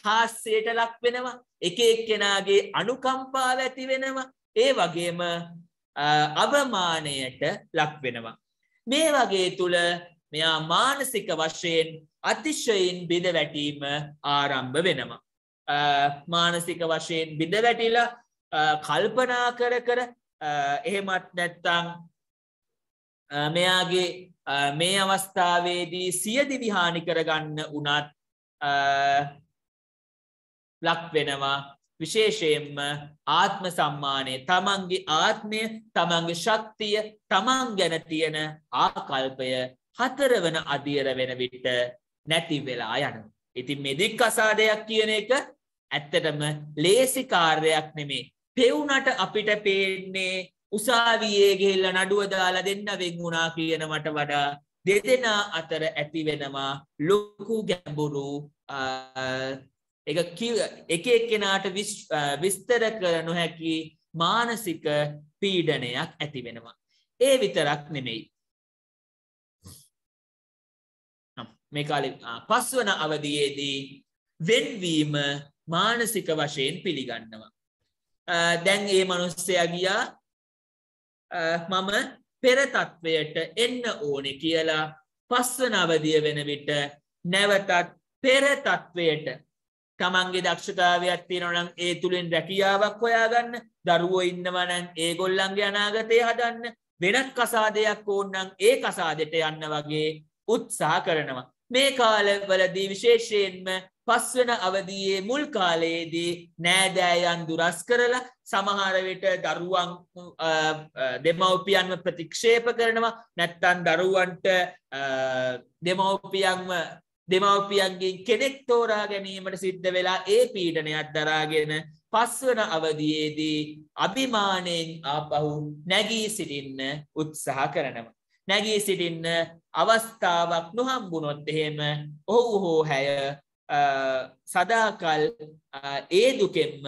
හාස්‍යයට ලක් වෙනවා එක එක්කෙනාගේ අනුකම්පාව ඇති වෙනවා ඒ වගේම අවමානයට ලක් වෙනවා මේ වගේ තුල මෙයා මානසික වශයෙන් අතිශයින් බිඳ වැටීම ආරම්භ වෙනවා මානසික වශයෙන් බිඳ වැටිලා කල්පනා කර කර එහෙමත් නැත්තං මෙයාගේ මේ අවස්ථාවේදී සියදිවි හානි කරගන්න උනත් ලක් වෙනවා විශේෂයෙන්ම ආත්ම සම්මානය තමන්ගේ ආත්මය තමන්ගේ ශක්තිය තමන් ගැන තියෙන ආකල්පය හතරවන අධියර වෙන විට නැති වෙලා යන. ඉතින් මෙදික් අසාඩයක් කියන එක ඇත්තටම ලේසි කාර්යයක් නෙමේ පෙවුනට අපිට පේන්නේ උසාවියේ ගෙල්ල නඩුව දාලා දෙන්න වෙන් වුණා කියන මට වඩා දෙදෙනා අතර ඇති වෙනවා ලොකු ගැඹුරු එක එක්කෙනාට විස්තර කර නොහැකි මානසික පීඩනයක් ඇති වෙනවා. ඒ විතරක් නෙමෙයි. මේ කාලෙ පස්වන අවධයේදී වෙන්වීම මානසික වශයෙන් පිළිගන්නවා. දැන් ඒ මනුස්සය ගියා මම පෙරතත්වයට එන්න ඕනෙ කියලා පස්ස නවදිය වෙන විට නැවතත් පෙරතත්වයට තමන්ගේ දක්ෂතාවයක් තියෙනවනම් ඒ තුළින් රැකියාවක් හොයාගන්න දරුවෝ ඉන්නවනන් ඒ ගොල්ලන්ගේ අනාගතය හදන්න වෙනත් කසාදයක් ඕන්නම් ඒ කසාදෙට යන්න වගේ උත්සා කරනවා. මේ කාලවලදී විශේෂයෙන්ම පස්වන අවධයේ මුල් කාලයේදී නෑදෑයන් දුරස් කරලා සමහරවිට දරුවන් දෙමවපියන්ම ප්‍රතික්ෂේප කරනවා නැත්තන් දරුවන්ට දෙමවපියන්ම දෙමවපියන්ගේ කෙනෙක් තෝරා ගැනීමට සිද්ධ වෙලා ඒ පීඩනයක් දරාගෙන පස්වන අවධයේදී අභිමානයෙන් ආපහු නැගී සිටින්න උත්සාහ කරනවා. නැගී සිටින්න අවස්ථාවක් නොහම්බුණොත් එහෙම ඔහු හෝ හැය සදාකල් ඒ දුකෙන්ම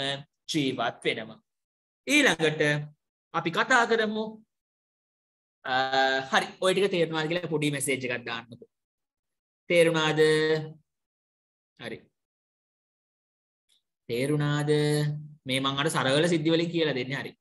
ජීවත් වෙනවා. ඊළඟට අපි කතා කරමු හරි ඔයටික තේරුණවාද කියලා පොඩි මෙසේජ් එකක් දාන්නකෝ. තේරුණාද? හරි. තේරුණාද? මේ මං අර සරල සිද්ධි වලින් කියලා දෙන්නේ හරි.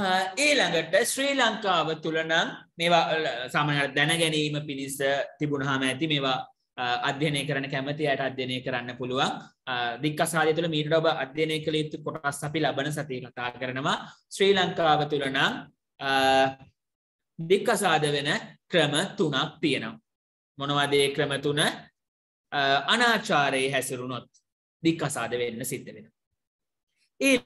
ඒළඟට ශ්‍රී ලංකාව තුළනම් මේවා සමනට දැනගැනීම පිණිස තිබුණහම ඇති මේවා අධ්‍යනය කරන කැමති අයට අධ්‍යනය කරන්න පුළුවන් දික්කසාය තුළ මීට ඔබ අධ්‍යනය කළ යුතු කොටස් අපි ලබන සතිය කතා කරනවා ශ්‍රී ලංකාව තුළනම් දික්කසාද වෙන ක්‍රම තුනක් තියෙනවා. මොනවදේ ක්‍රම තුන අනාචාරයේ හැසිරුණොත් දික්කසාද වෙන්න සිද්ධ වෙන. ඒ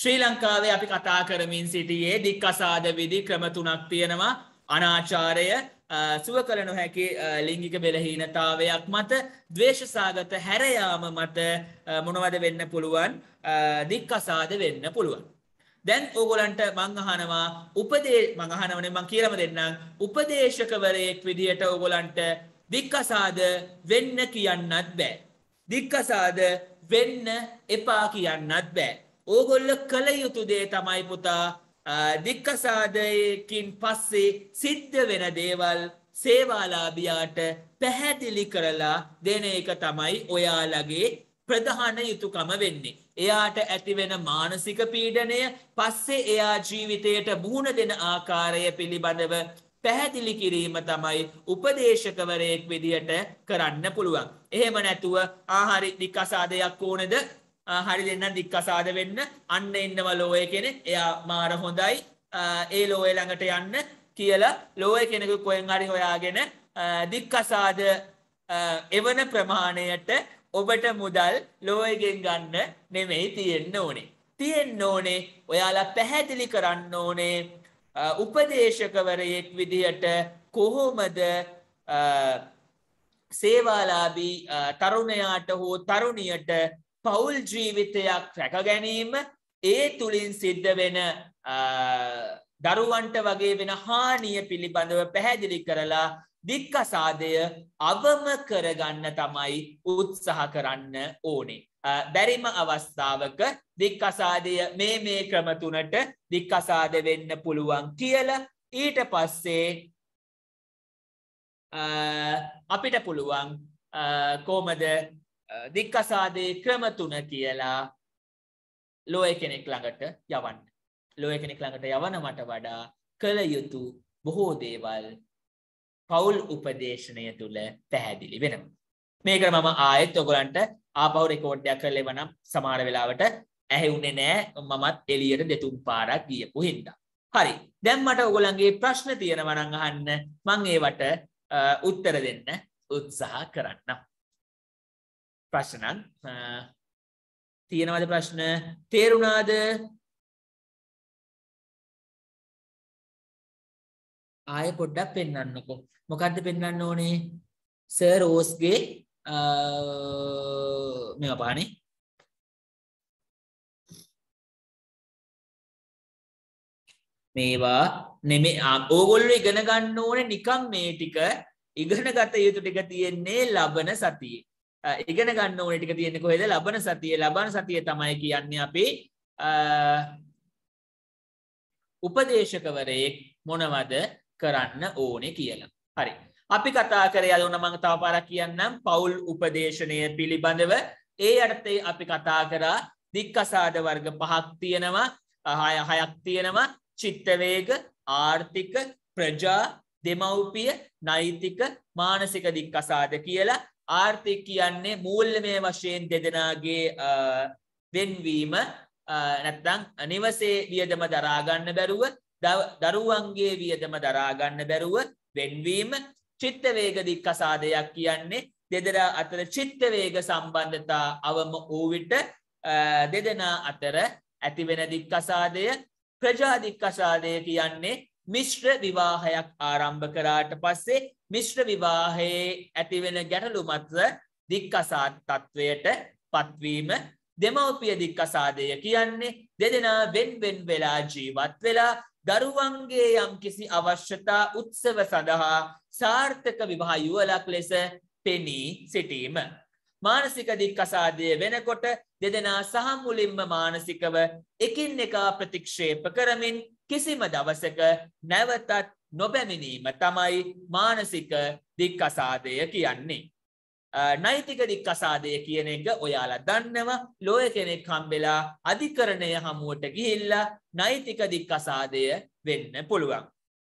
ශ්‍රී ලංකාවේ අපි කතා කරමින් සිටියේ දික් අසාද විදි ක්‍රම තුනක් තියෙනවා අනාචාරය සුව කළ නොහැකි ලිංගික බෙලහීනතාවයක් මත දවේශසාගත හැරයාම මත මොනවද වෙන්න පුළුවන් දික් අසාද වෙන්න පුළුවන්. දැන් ඕගොලන්ට මංගහනවා උපදේ මඟහනවන මං කියලම දෙන්නම් උපදේශකවරයෙක් විදිහට ඕගොලන්ට දික්කසාද වෙන්න කියන්නත් බෑ. දික්කසාද වෙන්න එපා කියන්නත් බෑ. ඕගොල්ල කළ යුතු දේ තමයි පුතා දික්කසාදයකින් පස්සේ සිද්ධ වෙන දේවල් සේවාලාභියාට පැහැදිලි කරලා දෙන එක තමයි ඔයාලගේ ප්‍රධාන යුතුකම වෙන්නේ. එයාට ඇතිවෙන මානසික පීඩනය පස්සේ එයා ජීවිතයට මුහුණ දෙන ආකාරය පිළිබඳව පැහැදිලි කිරීම තමයි උපදේශකවරයෙක් විදියට කරන්න පුළුවන්. එහෙම නැතුව ආහරි නිකසාදයක් ඕනද හරි දෙන්න දික්කසාද වෙන්න අන්න එන්නවා ලෝය කෙනෙ එයා මාර හොඳයි ඒ ලෝය ළඟට යන්න කියලා ලෝය කෙනෙකු කොයෙන් හරි හොයාගෙන දික්කසාද එවන ප්‍රමාණයට ඔබට මුදල් ලෝයගෙන් ගන්න නෙමෙයි තියෙන්න ඕනේ. තියෙන්න ඕනේ ඔයාලා පැහැදිලි කරන්න ඕනේ උපදේශකවරයෙක් විදිහට කොහොමද සේවාලාබී තරුණයාට හෝ තරුණියට පවුල් ජීවිතයක් රැක ගැනීම ඒ තුළින් සිද්ධ වෙන දරුවන්ට වගේ වෙන හානිය පිළිබඳව පැහැදිලි කරලා දික්කසාදය අවම කරගන්න තමයි උත්සාහ කරන්න ඕනේ. බැරිම අවස්ථාවක දික්කසාදය මේ මේ ක්‍රමතුනට දික්කසාද වෙන්න පුළුවන් කියල ඊට පස්සේ අපිට පුළුවන් කෝමද දික්කසාදේ ක්‍රම තුන කියලා ලෝය කෙනෙක් ළඟට යවන්න. ලෝය කෙනෙක් ළඟට යවනමට වඩා කළ යුතු බොහෝ දේවල් පවුල් උපදේශනය තුළ පැහැදිලි වෙනවා. මේක මම ආයෙත් ඔගොලන්ට ආපහු රෙකෝඩ්ඩයක් කරලා එවනම් සමහර වෙලාවට ඇහෙුනේ නෑ මමත් එළියට දෙතුන් පාරක් ගියපු හින්දා. හරි. දැන් මට ඔයගොල්ලන්ගේ ප්‍රශ්න තියෙනවා නම් අහන්න මම ඒවට උත්තර දෙන්න උත්සාහ කරන්නම්. ප්‍රශ්නන් තියෙනවද ප්‍රශ්න තේරුණාද ආය පොඩ්ඩක් පෙන්න්නන්නකො මොකක්ද පෙන්න්න ඕනේ සරෝස්ගේ මෙ පානේ මේවා නෙමේ ඕගොල්ලු ඉගෙන ගන්න ඕන නිකම් මේ ටික ඉගෙන ගත යුතු ටික තියෙන්නේ ලබන සතියේ ඉගෙන ගන්න ඕන ටික තියෙන්නේ කොහෙද? ලබන සතියේ. ලබන සතියේ තමයි කියන්නේ අපි උපදේශකවරයෙක් මොනවද කරන්න ඕනේ කියලා. හරි. අපි කතා කරේ අද උනමං තව පාරක් කියන්නම් පෞල් උපදේශනය පිළිබඳව ඒ අර්ථයේ අපි කතා කරා දික්කසාද වර්ග පහක් තියෙනවා හය හයක් තියෙනවා චිත්තවේග ආර්ථික ප්‍රජා දෙමව්පිය නෛතික මානසික දික්කසාද කියලා ආර්ථික කියන්නේ මූල්‍යමය වශයෙන් දෙදෙනාගේ වෙන්වීම නැත්නම් නිවසේ වියදම දරා ගන්න බැරුව දරුවන්ගේ වියදම දරා ගන්න බැරුව වෙන්වීම චිත්ත වේග දික්කසාදයක් කියන්නේ දෙදෙනා අතර චිත්ත වේග සම්බන්ධතා අවම වූ විට දෙදෙනා අතර ඇතිවෙන දික්කසාදය ප්‍රජා දික්කසාදය කියන්නේ මිශ්‍ර විවාහයක් ආරම්භ කරාට පස්සේ මිශ්‍ර විවාහයේ ඇතිවෙන ගැටලු මත දික්කසාත් තත්ත්වයට පත්වීම දෙමව්පිය දික්කසාදය කියන්නේ දෙදෙනා වෙන්වෙන් වෙලා ජීවත් වෙලා දරුවන්ගේ යම්කිසි අවශ්‍යතා උත්සව සඳහා සාර්ථක විවාහ යුවලක් ලෙස පෙනී සිටීම. මානසික දික්කසාදය වෙනකොට දෙදෙනා සහ මුලින්ම මානසිකව එකින් එකා ප්‍රතික්ෂේප කරමින් කිසිම දවසක නැවතත් නොබැමිණීම තමයි මානසික දික්කසාදය කියන්නේ. නෛතික දික්කසාදය කියන එක ඔයාලා දන්නව ලෝය කෙනෙක් හම්බෙලා අධිකරණය හමුවට ගිහිල්ලා නෛතික දික්කසාදය වෙන්න පුළුවන්.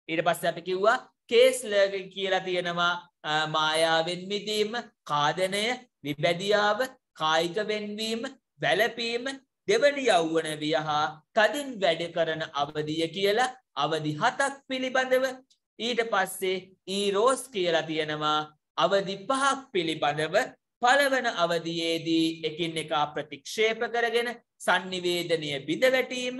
ඊට පස්ස අපි කිව්වා කේස්ලග කියලා තියෙනවා මායාවෙන් මිදීම කාදනය විබැදියාව කායික වෙන්වීම වැලපීම දෙවනි යෞවන වියහා තදින් වැඩ කරන අවධිය කියලා අවදි හතක් පිළිබඳව ඊට පස්සේ ඊරෝස් කියලා තියෙනවා අවදි පහක් පිළිබඳව පළවන අවධයේදී එකින් එකා ප්‍රතික්ෂේප කරගෙන සංනිවේදනය බිඳවැටීම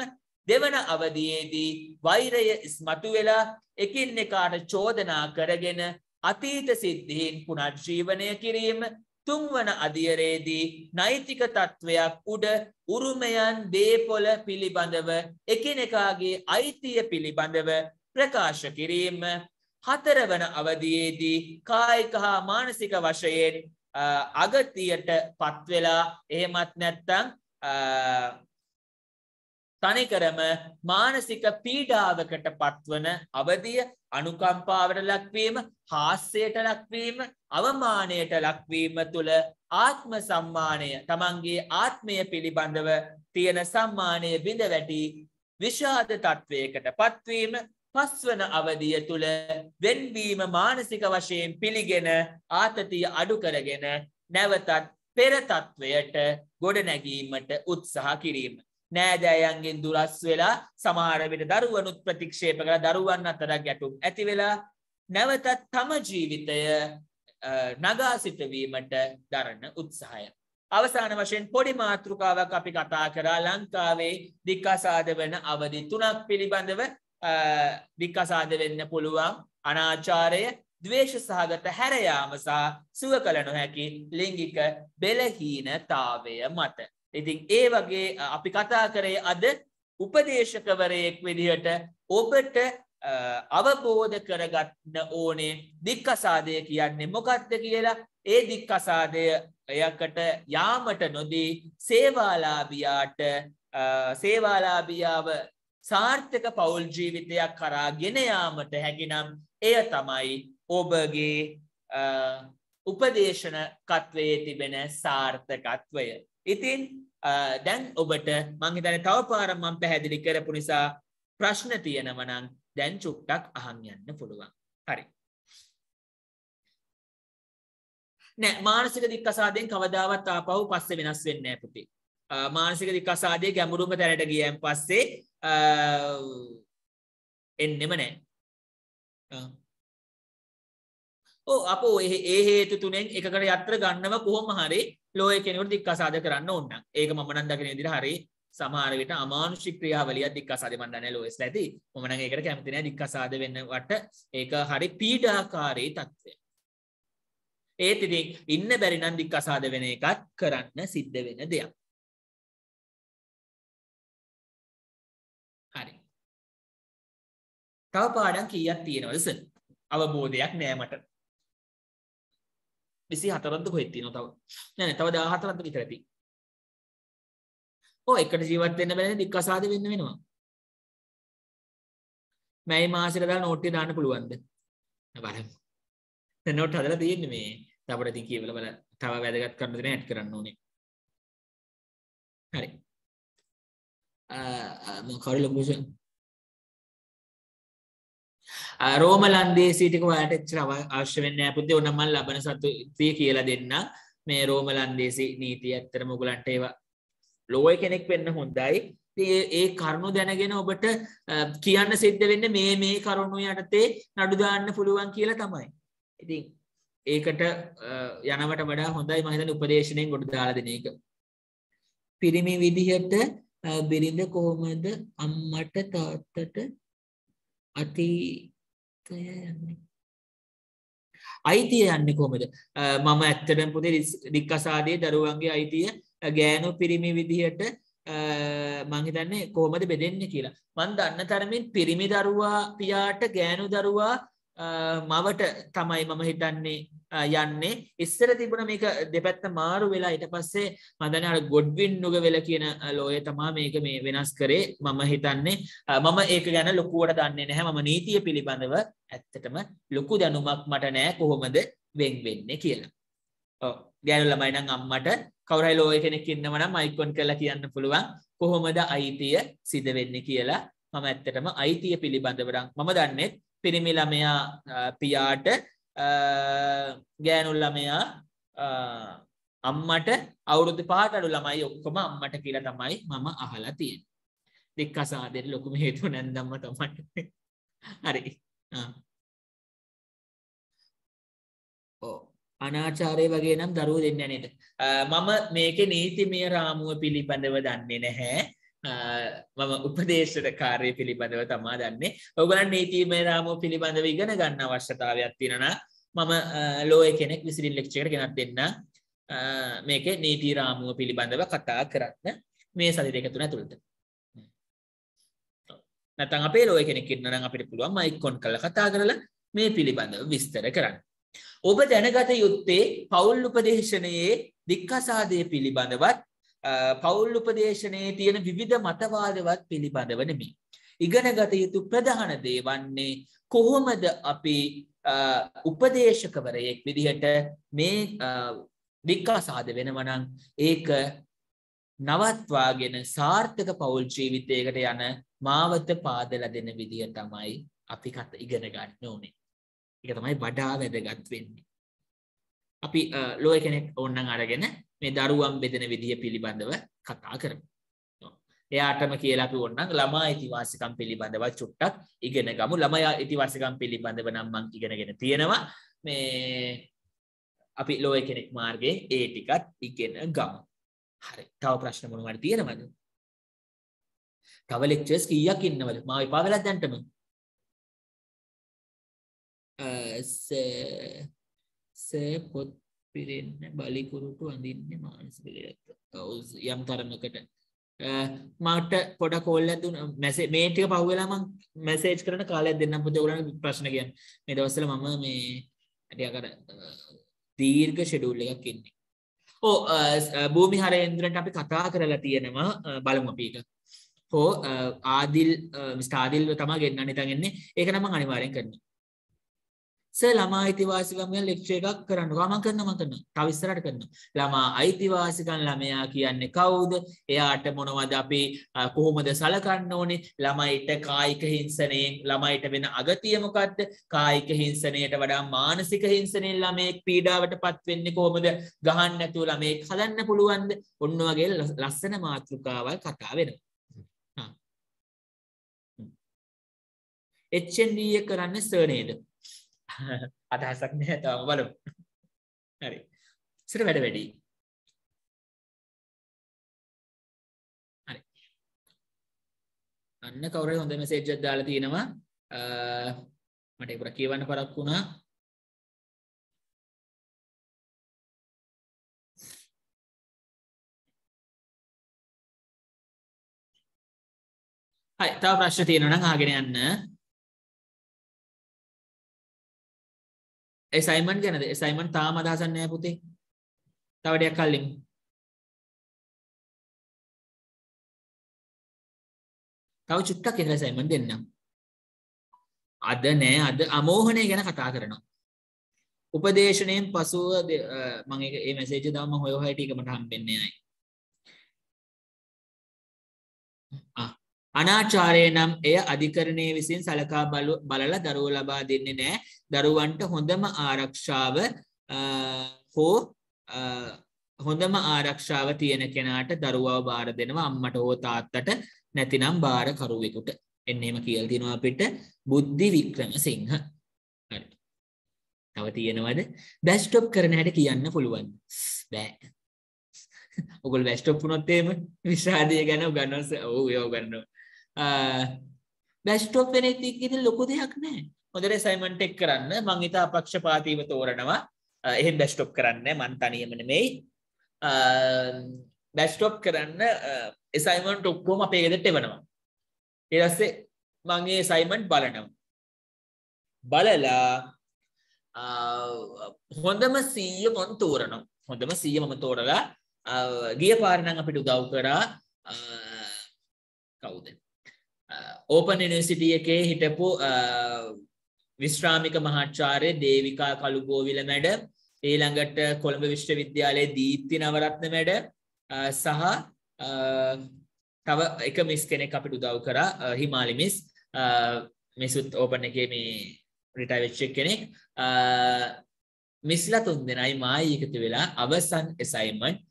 දෙවන අවධයේදී වෛරය ඉස්මතු වෙලා එකින් එකාට චෝදනා කරගෙන අතීත සිද්ධීන් පුනර්ජීවනය කිරීම තුන්වන අධියරේදී නෛතික තත්ත්වයක් උඩ උරුමයන් දේපොළ පිළිබඳව එකිනෙකාගේ අයිතිය පිළිබඳව ප්‍රකාශ කිරීම හතරවන අවධයේදී කායික හා මානසික වශයෙන් අගතියට පත්වෙලා එහෙමත් නැත්තං තනිකරම මානසික පීඩාවකට පත්වන අවධිය අනුකම්පාවට ලක්වීම, හාස්‍යයට ලක්වීම, අවමානයට ලක්වීම තුල ආත්ම සම්මානය, Tamanගේ ආත්මය පිළිබඳව තියෙන සම්මානය බිඳ වැටි විෂාද තත්වයකට පත්වීම පස්වන අවධිය තුල වෙන්වීම මානසික වශයෙන් පිළිගෙන ආතතිය අඩු කරගෙන නැවතත් පෙර තත්වයට ගොඩ නැගීමට උත්සාහ කිරීම නෑදෑයන්ගෙන් දුරස් වෙලා සමාරවිට දරුවනුත් ප්‍රතික්ෂේප කළ දරුවන් අතර ගැටුම් ඇති වෙලා නැවතත් තම ජීවිතය නගා සිටවීමට දරන උත්සාහය. අවසාන වශයෙන් පොඩි මාතෘකාවක් අපි කතා කරා ලංකාවේ දික්කසාද වන අවධි තුනක් පිළිබඳව වික්කසාද වෙන්න පුළුවන් අනාචාරය දවේශ සහගත හැරයාමසා සුව කළ නොහැකි ලිංගික බෙලහීනතාවය මත. ඉතින් ඒ වගේ අපි කතා කරේ අද උපදේශකවරයෙක් විදිහට ඔබට අවබෝධ කරගන්න ඕනේ දික්කසාදය කියන්නේ මොකක්ද කියලා ඒ දික්කසාදය එයකට යාමට නොදී සේවාලාභියාට සේවාලාභියාව සාර්ථක පවුල් ජීවිතයක් කරා ගෙන යාමට හැකිනම් එය තමයි ඔබගේ උපදේශන කත්වයේ තිබෙන සාර්ථකත්වය ඉතින් දැන් ඔබට මංහිතන තව පාරම්මම් පැහැදිලි කරපු නිසා ප්‍රශ්න තියෙනවනං දැන් චුට්ටක් අහන් යන්න පුළුවන් හරි. නෑ මානසික දික්කසාදයෙන් කවදාවත් ආපහු පස්සේ වෙනස් වෙන්න පුති. මානසික දික්කසාදය ගැමුරුම තැනට ගියන් පස්සේ එන්නෙම නෑ. අප ඒ හේතු තුනෙන් එකකට යත්‍ර ගන්නම කොහොම හරි ලෝය කෙනෙකුට දික්කසාද කරන්න ඕන්න ඒක මමනන් දකින දිර හරි සමාරවිට අමානුෂි ක්‍රියාවලිය දික්කසාද මන්දන්න ලෝස් ඇති මන ඒකට කැමතින දික්කසාද වෙන්නවට ඒක හරි පීඩාකාරී තත්ත්වය ඒත් ඉතින් ඉන්න බැරිනම් දික්කසාද වෙන එකත් කරන්න සිද්ධ වෙන දෙයක් හරි තව පාඩම් කීයක් තියෙනවද අවබෝධයක් නෑ මට විසි හතරද කොහෙත්තින තව නැන තව දාහතරන්ත විතරති ඕ එකට ජීවත් වෙන්න බැන දික්කසාද වෙන්න වෙනවා මැයි මාසිර දා නෝට්ටි දාන්න පුළුවන්ද බල නොට හදල තියන්න මේ තබට ති කියවල බල තව වැදගත් කරන්නදන ඇත් කරන්න ඕනේ හරි කරු ලොකුෂන් රෝම ලන්දේසිටික ඔයාට එච්චර අවශ්‍ය වෙන්න පුතේ ඔන්න මම ලබන සතුතිය කියලා දෙන්න මේ රෝම ලන්දේසි නීතිය ඇත්තට මොගලන්ට ඒවා ලෝය කෙනෙක් වෙන්න හොඳයි ඒ කරුණු දැනගෙන ඔබට කියන්න සිද්ධ වෙන්න මේ මේ කරුණු යටතේ නඩුදාන්න පුළුවන් කියලා තමයි. ඉතින් ඒකට යනවට වඩා හොඳයි මහිතන උපදේශනයෙන් ගොඩ දාලා දෙන එක. පිරිමි විදිහට බිරිඳ කොහොමද අම්මට තාත්තට අතීතය යන්නේ අයිතිය යන්නේ කොහමද මම ඇත්තටම පුතේ දික්කසාදයේ දරුවන්ගේ අයිතිය ගෑනු පිරිමි විදිහට මං හිතන්නේ කොහොමද බෙදෙන්නේ කියලා මන් දන්න තරමින් පිරිමි දරුවා පියාට ගෑනු දරුවා මවට තමයි මම හිතන්නේ යන්නේ ඉස්සර තිබුණ මේක දෙපැත්ත මාරු වෙලා ඉට පස්සේ මදන අට ගොඩ්වින් නුග වෙල කියන ලෝය තමා මේක මේ වෙනස් කරේ මම හිතන්නේ මම ඒක ගැන ලොකුවට දන්නේ නැහැ මම නීතිය පිළිබඳව ඇත්තටම ලොකු දැනුමක් මට නෑ කොහොමද වෙන් වෙන්නේ කියලා ගැනු ළමයිනං අම්මට කවරයි ලෝය කෙනෙක් ඉන්නවනම් අයිකොන් කලා කියන්න පුළුවන් කොහොමද අයිතිය සිද වෙන්න කියලා මම ඇත්තටම අයිතිය පිළිබඳවරක් මම දන්නෙත් පිරිමි ළමයා පියාට ගෑනු ළමයා අම්මට අවුරුදු පහටඩු ළමයි ඔක්කොම අම්මට කියලා තමයි මම අහලා තියෙන් දෙක් අසාදෙන් ලොකුම හේතු නැන්දම්ම තමට හරි ඕ අනාචාරය වගේ නම් දරුව දෙන්න නට මම මේක නීතිමය රාමුව පිළිබඳව දන්නේ නැහැ මම උපදේශට කාරය පිළිබඳව තමා දන්නේ ඔගලන් නීතිීමය රාමෝ පිළිබඳව ඉගෙන ගන්න අවශ්‍යතාවයක් තිරෙන මම ලෝය කෙනෙක් විසිරිල් ලෙක්ෂර ගෙනත් දෙන්න මේක නීති රාමුව පිළිබඳව කතා කරන්න මේ සති දෙක තුන තුළට නැතන් අපේ ලෝය කෙනෙකින්න නම් අපිට පුළුවන් මයිකොන් කළ කතා කරලා මේ පිළිබඳව විස්තර කරන්න ඔබ දැනගත යුත්තේ පවුල් උපදේශනයේ දික්කසාදය පිළිබඳවත් පෞල් උපදේශනයේ තියෙන විවිධ මතවාදවත් පිළිබඳව නෙමේ. ඉගෙන ගත යුතු ප්‍රධාන දේ වන්නේ කොහොමද අපි උපදේශකවරයෙක් විදිහට මේ දික්කාසාද වෙනවනම් ඒක නවත්වාගෙන සාර්ථක පවුල් ජීවිතයකට යන මාවත පාදල දෙන විදිහ තමයි අපි කත ඉගෙන ගන්න ඕනේ. එක තමයි වඩා වැදගත් වෙන්නේ. අපි ලෝය කෙනෙක් ඔන්නන් අරගෙන මේ දරුවන් බෙදෙන විදිහ පිළිබඳව කතා කරමු. එයාටම කියලා අපි ඕනනම් ළමා ඉතිවාසිකම් පිළිබඳව චුට්ටක් ඉගෙන ගමු. ළමයා ඉතිවාසිකම් පිළිබඳව නම් මම ඉගෙනගෙන තියෙනවා. මේ අපි ලෝය කෙනෙක් මාර්ගයේ ඒ ටිකත් ඉගෙන ගමු. හරි. තව ප්‍රශ්න මොනවද තියෙනවද? තව ලෙක්චර්ස් කීයක් ඉන්නවද? මාව එපා වෙලා දැන්ටම. ස ස පොත් පිරෙන්න බලිකුරුටු අඳින්න මානසික ලෙඩත්ත යම් තරමකට මට පොඩ කොල්ල දුන මැසේ මේටික පව්වෙලාම මැසේජ් කරන කාලය දෙන්න පුද උලන ප්‍රශ්නකයන් මේ දවස්සල මම මේ ඇටියකර දීර්ග ෂෙඩුල්ල එකක් ඉන්නේ ඕ භූමි හර ඉන්ද්‍රට අපි කතා කරලා තියෙනවා බලමපීක හෝ ආදිල් ස්ටාදිල්ව තමා ගෙන්න්න නිතගෙන්නේ ඒක නම අනිවාරෙන් කරන්නේ සර් ළමා අයිතිවාසිකම් ගැන ලෙක්චර් එකක් කරන්නකෝ. මම කරනවා මම කරනවා. තව ඉස්සරහට කරනවා. ළමා අයිතිවාසිකම් ළමයා කියන්නේ කවුද? එයාට මොනවද අපි කොහොමද සලකන්න ඕනේ? ළමයිට කායික හිංසනයෙන් ළමයිට වෙන අගතිය මොකද්ද? කායික හිංසනයට වඩා මානසික හිංසනයෙන් ළමයෙක් පීඩාවටපත් වෙන්නේ කොහොමද? ගහන්න නැතුව ළමයෙක් හදන්න පුළුවන්ද? ඔන්න වගේ ලස්සන මාතෘකාවල් කතා වෙනවා. HND එක කරන්නේ සර් නේද? අදහසක් නැහැ තවම බලමු. හරි. සිර වැඩ වැඩි. හරි. අන්න කවුරු හොඳ මෙසේජ් එකක් දාලා තිනවා. මට ඒක කියවන්න පරක් වුණා. හයි තව ප්‍රශ්න තියෙනවා නම් අහගෙන යන්න. එසයිමන් ගැනද එසයිමන් තාම අදහසන්නෑ පුතේ තවඩයක් කල්ලින් තව චුට්ටක් ඉඳලා සයිමන් දෙන්නම් අද නෑ අද අමෝහනය ගැන කතා කරනවා උපදේශනයෙන් පසුව මම ඒක ඒ මැසේජ් එක දාම හොය හොය ටික මට හම්බෙන්නේ නැහැ ආ අනාචාරය නම් එය අධිකරණය විසින් සලකා බලල දරුව ලබා දෙන්නේ නෑ දරුවන්ට හොඳම ආරක්ෂාව හෝ හොඳම ආරක්ෂාව තියෙන කෙනාට දරුවාව බාර දෙනවා අම්මට හෝ තාත්තට නැතිනම් බාරකරුවෙකුට එන්නේම කියල් තිනවා අපිට බුද්ධි වික්‍රම සිංහ තව තියෙනවද බැස්ටොප් කරන හැට කියන්න පුළුවන් බෑ ඔගොල් වැස්ටොප් නොත්තේම විශාදය ගැන ගන්නස ඔහු යෝ ගන්නවා බැස්ටෝප් වෙන ඉතිකිද ලොකු දෙයක් නෑ හොදර සයිමන්ටෙක් කරන්න මං ඉතා අපක්ෂපාතීව තෝරනවා එහෙ බැස්ටොප් කරන්න මන් තනියමන මෙයි බැස්ටොප් කරන්න එසයිමන්ට ඔක්කෝම අපේගෙදට එවනවා එරස්සේ මගේ සයිමන්ට් බලනම් බලලා හොඳම සීය මොන් තෝරනම් හොඳම සීය මම තෝරලා ගිය පාරණං අපිට උදව් කරා ඕපන් නිවසිටිය එකේ හිටපු විශ්‍රාමික මහාචාරය දේවිකා කළුගෝවිල මැඩ ඊළඟට කොළඹ විශ්ව විද්‍යාලයේ දීත්ති නවරත්න මැඩ සහ තව එක මිස් කෙනෙක් අපිට උදව් කර හිමාලිමිස් මිසුත් ඕපන එක මේ රිටයිවෙච්චක් කෙනෙක් මිස්ල තුන් දෙනයි මායකතු වෙලා අවසන් එසයිමන්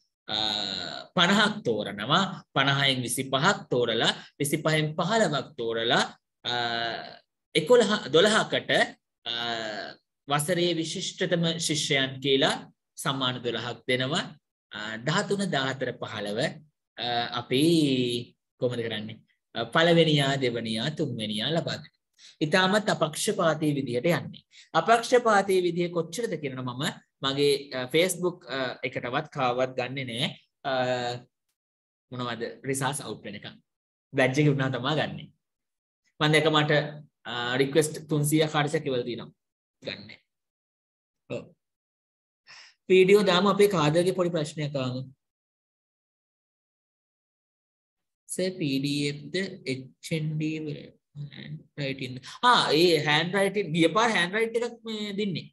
පණහක් තෝරනවා පණහයෙන් විසි පහක් තෝරලා විසි පහෙන් පහළවක් තෝරලා එකොළහ දොළහකට වසරේ විශිෂ්ටතම ශිෂ්‍යයන් කියලා සම්මාන දොළහක් දෙනවා ධාතුන දාහතර පහළව අපි කොමද කරන්නේ පළවෙනියා දෙවනියා තුන්වෙනියා ලබාද. ඉතාමත් අපක්ෂපාතී විදිහට යන්නේ. අපක්ෂපාතී විදිහ කොච්චරද කියනවා මම මගේ ෆේස්බුක් එකටවත් කාවත් ගන්න නෑ මොනවද රිසාස් අවු්ෙනක බැජ්ජක වුණා තමා ගන්නේ මන්ද එක මට රික්වස්ට තුන්සිය කාරිසය කිවල්දීනම් ගන්න පීඩියෝ දාම අපේ කාදගේ පොඩි ප්‍රශ්නයකාම පඩද එ්ඩ ඒ හැන් රයිට ගිය පා හැන් රයිට් එකක් මේ දෙන්නේ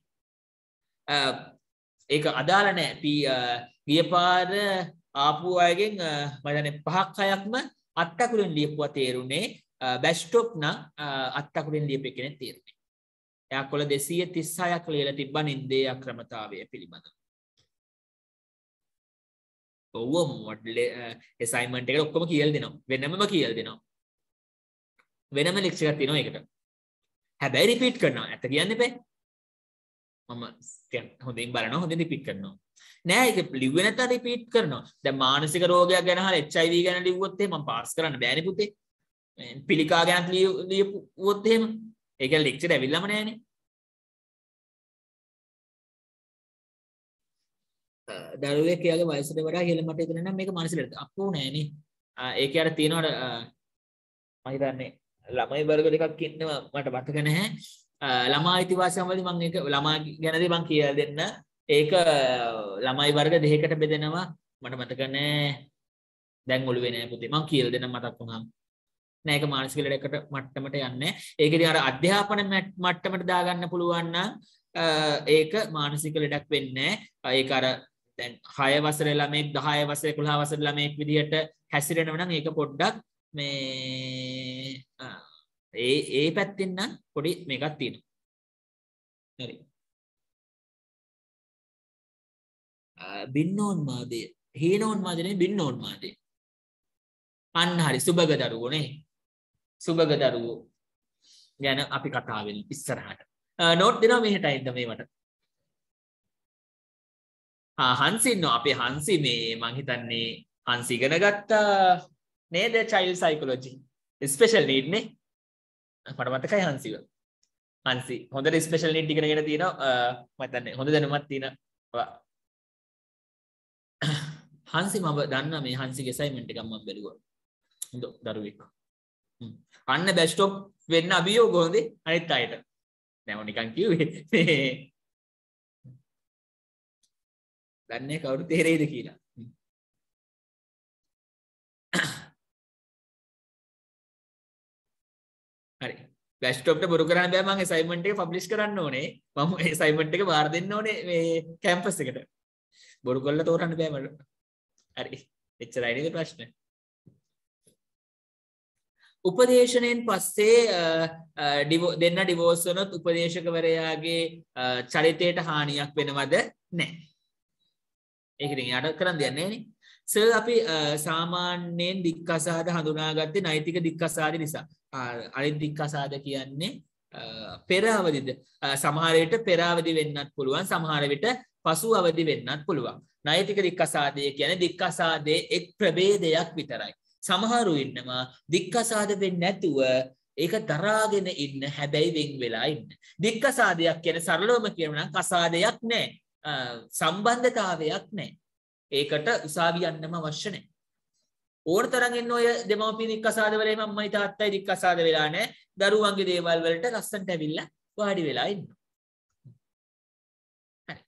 ඒක අදාළ නෑ අපි ගියපාර ආපු අයගෙන් මදන පහක් අයක්ම අත්තකුරින් ලියපුවා තේරුණේ බැස්ටොප් නම් අත්තකුරින් ලියප කෙන තේරුණේ එයා කොළ දෙසීය තිස්සායක් ලියල තිබ්බ නින්දේ අක්‍රමතාවය පිළිබඳ ඔව මොඩ්ල එසයිමන්ට එක ඔක්කොම කියල් දෙනවා වෙනමම කියල් දෙනවා වෙනම ලෙක්ෂකත් තිනවා එකට හැබැයි රිපීට් කරනවා ඇත කියන්න බෑ මම හොඳින් බලන හොඳ රිපිට කරනවා නෑක ලිවෙනත රිපිට කරනවා ද මානසික රෝගයක් ගැනහ එච්චයිව ගැන ලිවොත්තේ ම පාස් කරන්න බෑන පුතේ පිළිකා ගැන ලියපුුවොත්තේම ඒක ලෙක්චර ඇවිල්ලම නෑන දරුවේ කියගේ වයසට වඩා හෙළමට එතන මේක මනසිලට අපෝ නෑන ඒක අර තියෙනවට මහිතන්නේ ළමයි වර්ග දෙකක් ඉන්නවා මට බතක නැහැ ළමා ඉතිවාසයන් වලදී මම ඒක ළමා ගැනදී මම කියලා දෙන්න. ඒක ළමයි වර්ග දෙකකට බෙදෙනවා. මට මතක නෑ. දැන් ඔළුවේ නෑ පුතේ. මම කියලා දෙන්න මතක් වුණා. නෑ ඒක මානසික ලෙඩකට මට්ටමට යන්නේ. ඒක ඉතින් අර අධ්‍යාපන මට්ටමට දාගන්න පුළුවන් නම් ඒක මානසික ලෙඩක් වෙන්නේ නෑ. ඒක අර දැන් හය වසර ළමෙක් දහය වසර කොළහ වසර ළමෙක් විදිහට හැසිරෙනවනම් ඒක පොඩ්ඩක් මේ ඒ ඒ පැත්තෙන් නම් පොඩි මේකක් තියෙනවා. හරි. බින්නෝන් මාදය. හීනෝන් මාදය නෙවෙයි බින්නෝන් මාදය. අන්න හරි සුබග දරුවෝ නේ. සුබග දරුවෝ ගැන අපි කතා වෙමු ඉස්සරහට. නෝට් දෙනවා මෙහෙටයිද මේවට. ආ හන්සි ඉන්නවා. අපේ හන්සි මේ මං හිතන්නේ හන්සි ඉගෙන ගත්තා නේද චයිල්ඩ් සයිකොලොජි. ස්පෙෂල් නීඩ් නේ. මට මතකයි හන්සිව හන්සි හොඳ ස්පේෂල් නිට් ඉගෙනගෙන තියෙන මතන්නේ හොඳ දැනුමත් තියෙනවා හන්සි මම දන්න මේ හන්සිගේ assignment එකක් මම බැලුවා හොඳ දරුවෙක් අන්න බැච් ටොප් වෙන්න අභියෝග හොඳේ අනිත් අයට නෑ නිකන් කිව්වේ දන්නේ කවුරු තේරෙයිද කියලා ටොප්ට බොරු කරන්න බෑ මං සයිමන්ට් එක පබ්ලිෂ් කරන්න ඕනේ මම සයිමන්ට් එක බාර දෙන්න ඕනේ මේ කැම්පස් එකට බොරු කොල්ල තෝරන්න බෑ මට හරි එච්චරයි නේද ප්‍රශ්න උපදේශනයෙන් පස්සේ දෙන්න ඩිවෝස් වුණොත් උපදේශකවරයාගේ චරිතයට හානියක් වෙනවද නැහැ ඒකට යාට කරන්න දෙයක් නැහැ නේ සර් අපි සාමාන්‍යයෙන් දික්කසාද හඳුනාගත්තේ නෛතික දික්කසාද නිසා අරිද්දික්කසාද කියන්නේ පෙරාවදිද සමහරයට පෙරාවදි වෙන්නත් පුළුවන් සමහර විට පසු අවදි වෙන්නත් පුළුවන්. නෛතික දික්කසාදය කියන දික්කසාදයේ එක් ප්‍රභේදයක් විතරයි. සමහරු ඉන්නවා දික්කසාද වෙන්නේ නැතුව ඒක දරාගෙන ඉන්න හැබැයි වෙන් වෙලා ඉන්න. දික්කසාදයක් කියන සරලවම කියනනම් කසාදයක් නැහැ. සම්බන්ධතාවයක් නැහැ. ඒකට උසාවියන්නම අවශ්‍ය නැහැ. ඕන තරගෙන් ඔය දෙමවපිය දික්කසාද වෙලා මම්මයි තාත්තයි දික්කසාද වෙලා නැහැ. දරුවන්ගේ දේවල් වලට ලස්සන්ට ඇවිල්ලා වාඩි වෙලා ඉන්න. හරි.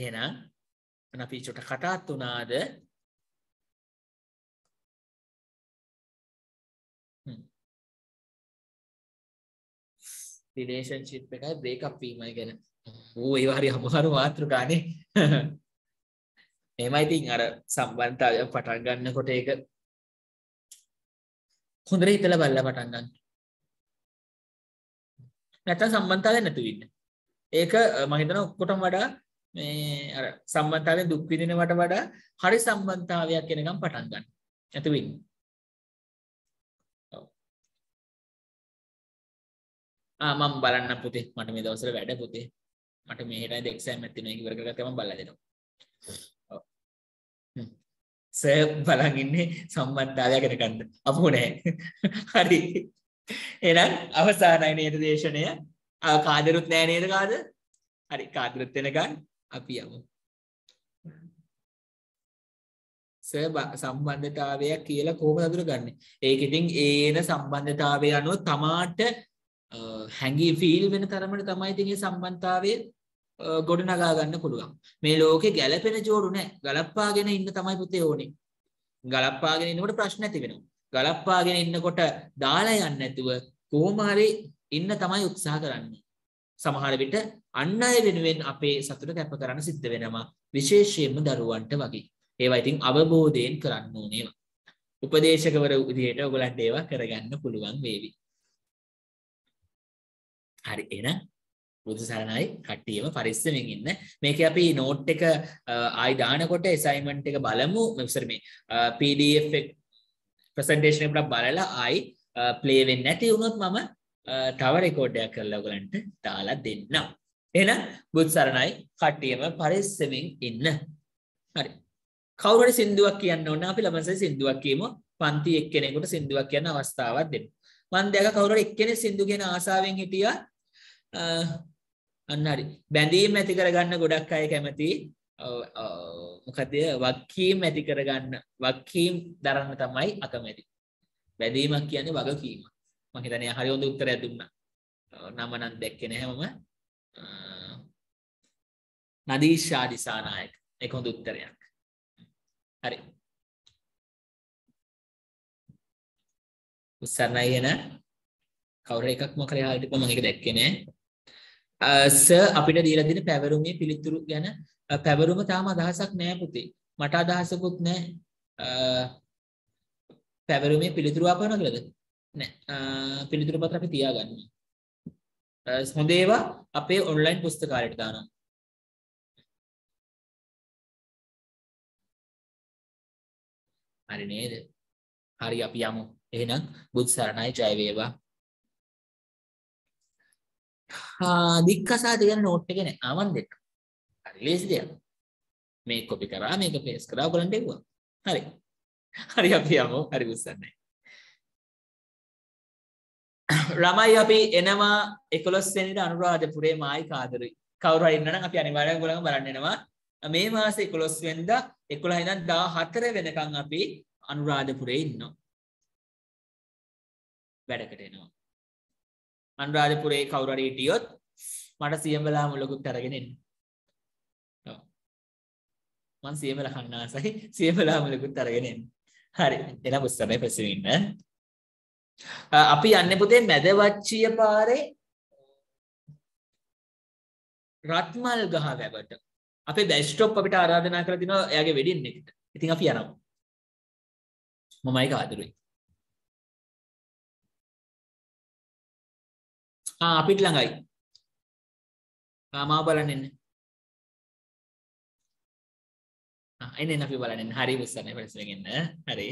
එහෙනම් අපි චොට කතාත් උනාද? රිලේෂන්ෂිප් එකයි බ්‍රේකප් වීමයි ගැන. ඌ ඒව හරි අමාරු මාතෘකානේ. මේමයිතින් අර සම්බන්ධතාවය පටන් ගන්න කොට එක හොඳර හිතල බල්ල පටන්ගන්න නැත සම්බන්ධාව නැතුවන්න ඒක මහිතන ඔක්කොටම වඩා මේ අර සම්බන්ධාවය දුක්විදිනවට වඩා හරි සම්බන්ධාවයක් කෙනකම් පටන්ගන්න ඇතුවන්න ආමම් බලන්න පුතේ මට මේ දවසර වැඩ පුතේ මට මේට දෙක්ෂෑ මැතින ඉවරගතම බල දෙනවා සර් බලන් ඉන්නේ සම්බන්ධතාවය ගැන ගන්න. අපෝ නෑ. හරි. එහෙනම් අවසානයි නේද දේශනය. කාදරුත් නෑ නේද කාද? හරි කාදරුත් වෙනකන් අපි යමු. සම්බන්ධතාවයක් කියලා කොහොම අඳුරගන්නේ? ඒක ඉතින් ඒන සම්බන්ධතාවය අනුව තමාට හැඟී ෆීල් වෙන තරමට තමයි ඉතින් මේ සම්බන්ධතාවයේ ගොඩනගා ගන්න පුළුවන්. මේ ලෝකේ ගැළපෙන جوړු නැහැ. ගලප්පාගෙන ඉන්න තමයි පුතේ ඕනේ. ගලප්පාගෙන ඉන්නකොට ප්‍රශ්න ඇති වෙනවා. ගලප්පාගෙන ඉන්නකොට දාලා යන්න නැතුව කොහොම හරි ඉන්න තමයි උත්සාහ කරන්නේ. සමහර විට අන් අය වෙනුවෙන් අපේ සතුට කැප කරන්න සිද්ධ වෙනවා. විශේෂයෙන්ම දරුවන්ට වගේ. ඒවා ඉතින් අවබෝධයෙන් කරන්න ඕනේ. උපදේශකවර විදිහට ඔයගලන්ට ඒවා කරගන්න පුළුවන් වේවි. හරි එහෙනම් බුදු සරණයි කට්ටියම පරිස්සමෙන් ඉන්න. මේක අපි නෝට් එක ආයි දානකොට assignment එක බලමු. මෙතන මේ PDF එක presentation එකට බලලා ආයි play වෙන්නේ නැති වුණොත් මම තව රෙකෝඩ් එකක් කරලා ඔයගලන්ට දාලා දෙන්නම්. එහෙනම් බුදු සරණයි කට්ටියම පරිස්සමෙන් ඉන්න. හරි. කවුරු හරි සින්දුවක් කියන්න ඕන අපි ළමසේ සින්දුවක් කියමු. පන්ති එක්කෙනෙකුට සින්දුවක් කියන්න අවස්ථාවක් දෙන්න. මම දැක කවුරු හරි එක්කෙනෙක් සින්දු කියන ආසාවෙන් හිටියා අන්න හරි. බැඳීම් ඇති කරගන්න ගොඩක් අය කැමති මොකද වක්කීම් ඇති කරගන්න වක්කීම් දරන්න තමයි අකමැති. බැඳීමක් කියන්නේ වගකීම. මම හිතන්නේ හරි හොඳ උත්තරයක් දුන්නා. නම නම් දැක්කේ නැහැ මම. නදීෂා දිසානායක. ඒක හොඳ උත්තරයක්. හරි. උස්සන්නයි එන කවුරු එකක් මොකද යාළුවෝ මම ඒක දැක්කේ නෑ. ස අපිට දීලා දෙන පැවරුමේ පිළිතුරු ගැන පැවරුම තාම අදහසක් නෑ පුතේ. මට අදහසකුත් නෑ. පැවරුමේ පිළිතුරු අපවන කියලාද? නෑ. පිළිතුරු පත්‍ර අපි තියාගන්න. හොඳ ඒවා අපේ ඔන්ලයින් පුස්තකාලයට දානවා. හරි නේද? හරි අපි යමු. එහෙනම් බුත් සරණයි ජය වේවා. දික්කසාද කියන නෝට් එකේ නෑ ආවන් දෙන්න. හරි ලේසි දෙයක්. මේ කොපි කරා මේක පේස් කරා ඔයගලන්ට එවුවා. හරි. හරි අපි යමු. හරි උස්සන්නේ. ළමයි අපි එනවා 11 වෙනිදා අනුරාධපුරේ මායි කාදරුයි. කවුරු හරි ඉන්නනම් අපි අනිවාර්යෙන් ඔයගලන් බලන්න එනවා. මේ මාසේ 11 වෙනිදා 11 ඉඳන් 14 වෙනකන් අපි අනුරාධපුරේ ඉන්නවා. වැඩකට එනවා. අනුරාධපුරේ කවුරු හරි හිටියොත් මට සියඹලා මුලකුත් අරගෙන එන්න. ඔව්. මං සියඹලා කන්න ආසයි. සියඹලා මුලකුත් අරගෙන එන්න. හරි. එළඹ උස්සමයි පස්සේ ඉන්න. අපි යන්නේ පුතේ මැදවච්චිය පාරේ රත්මල් ගහ වැවට. අපේ බැස් ස්ටොප් අපිට ආරාධනා කරලා දිනවා එයාගේ වෙඩින් එකට. ඉතින් අපි යනවා. මමයි කාදුරුයි. ආ අපිට ළඟයි. ආ මාව බලන්න එන්න. ආ එන්න එන්න අපි බලන්න එන්න. හරි විශ්සනේ පරිස්සමෙන් එන්න. හරි.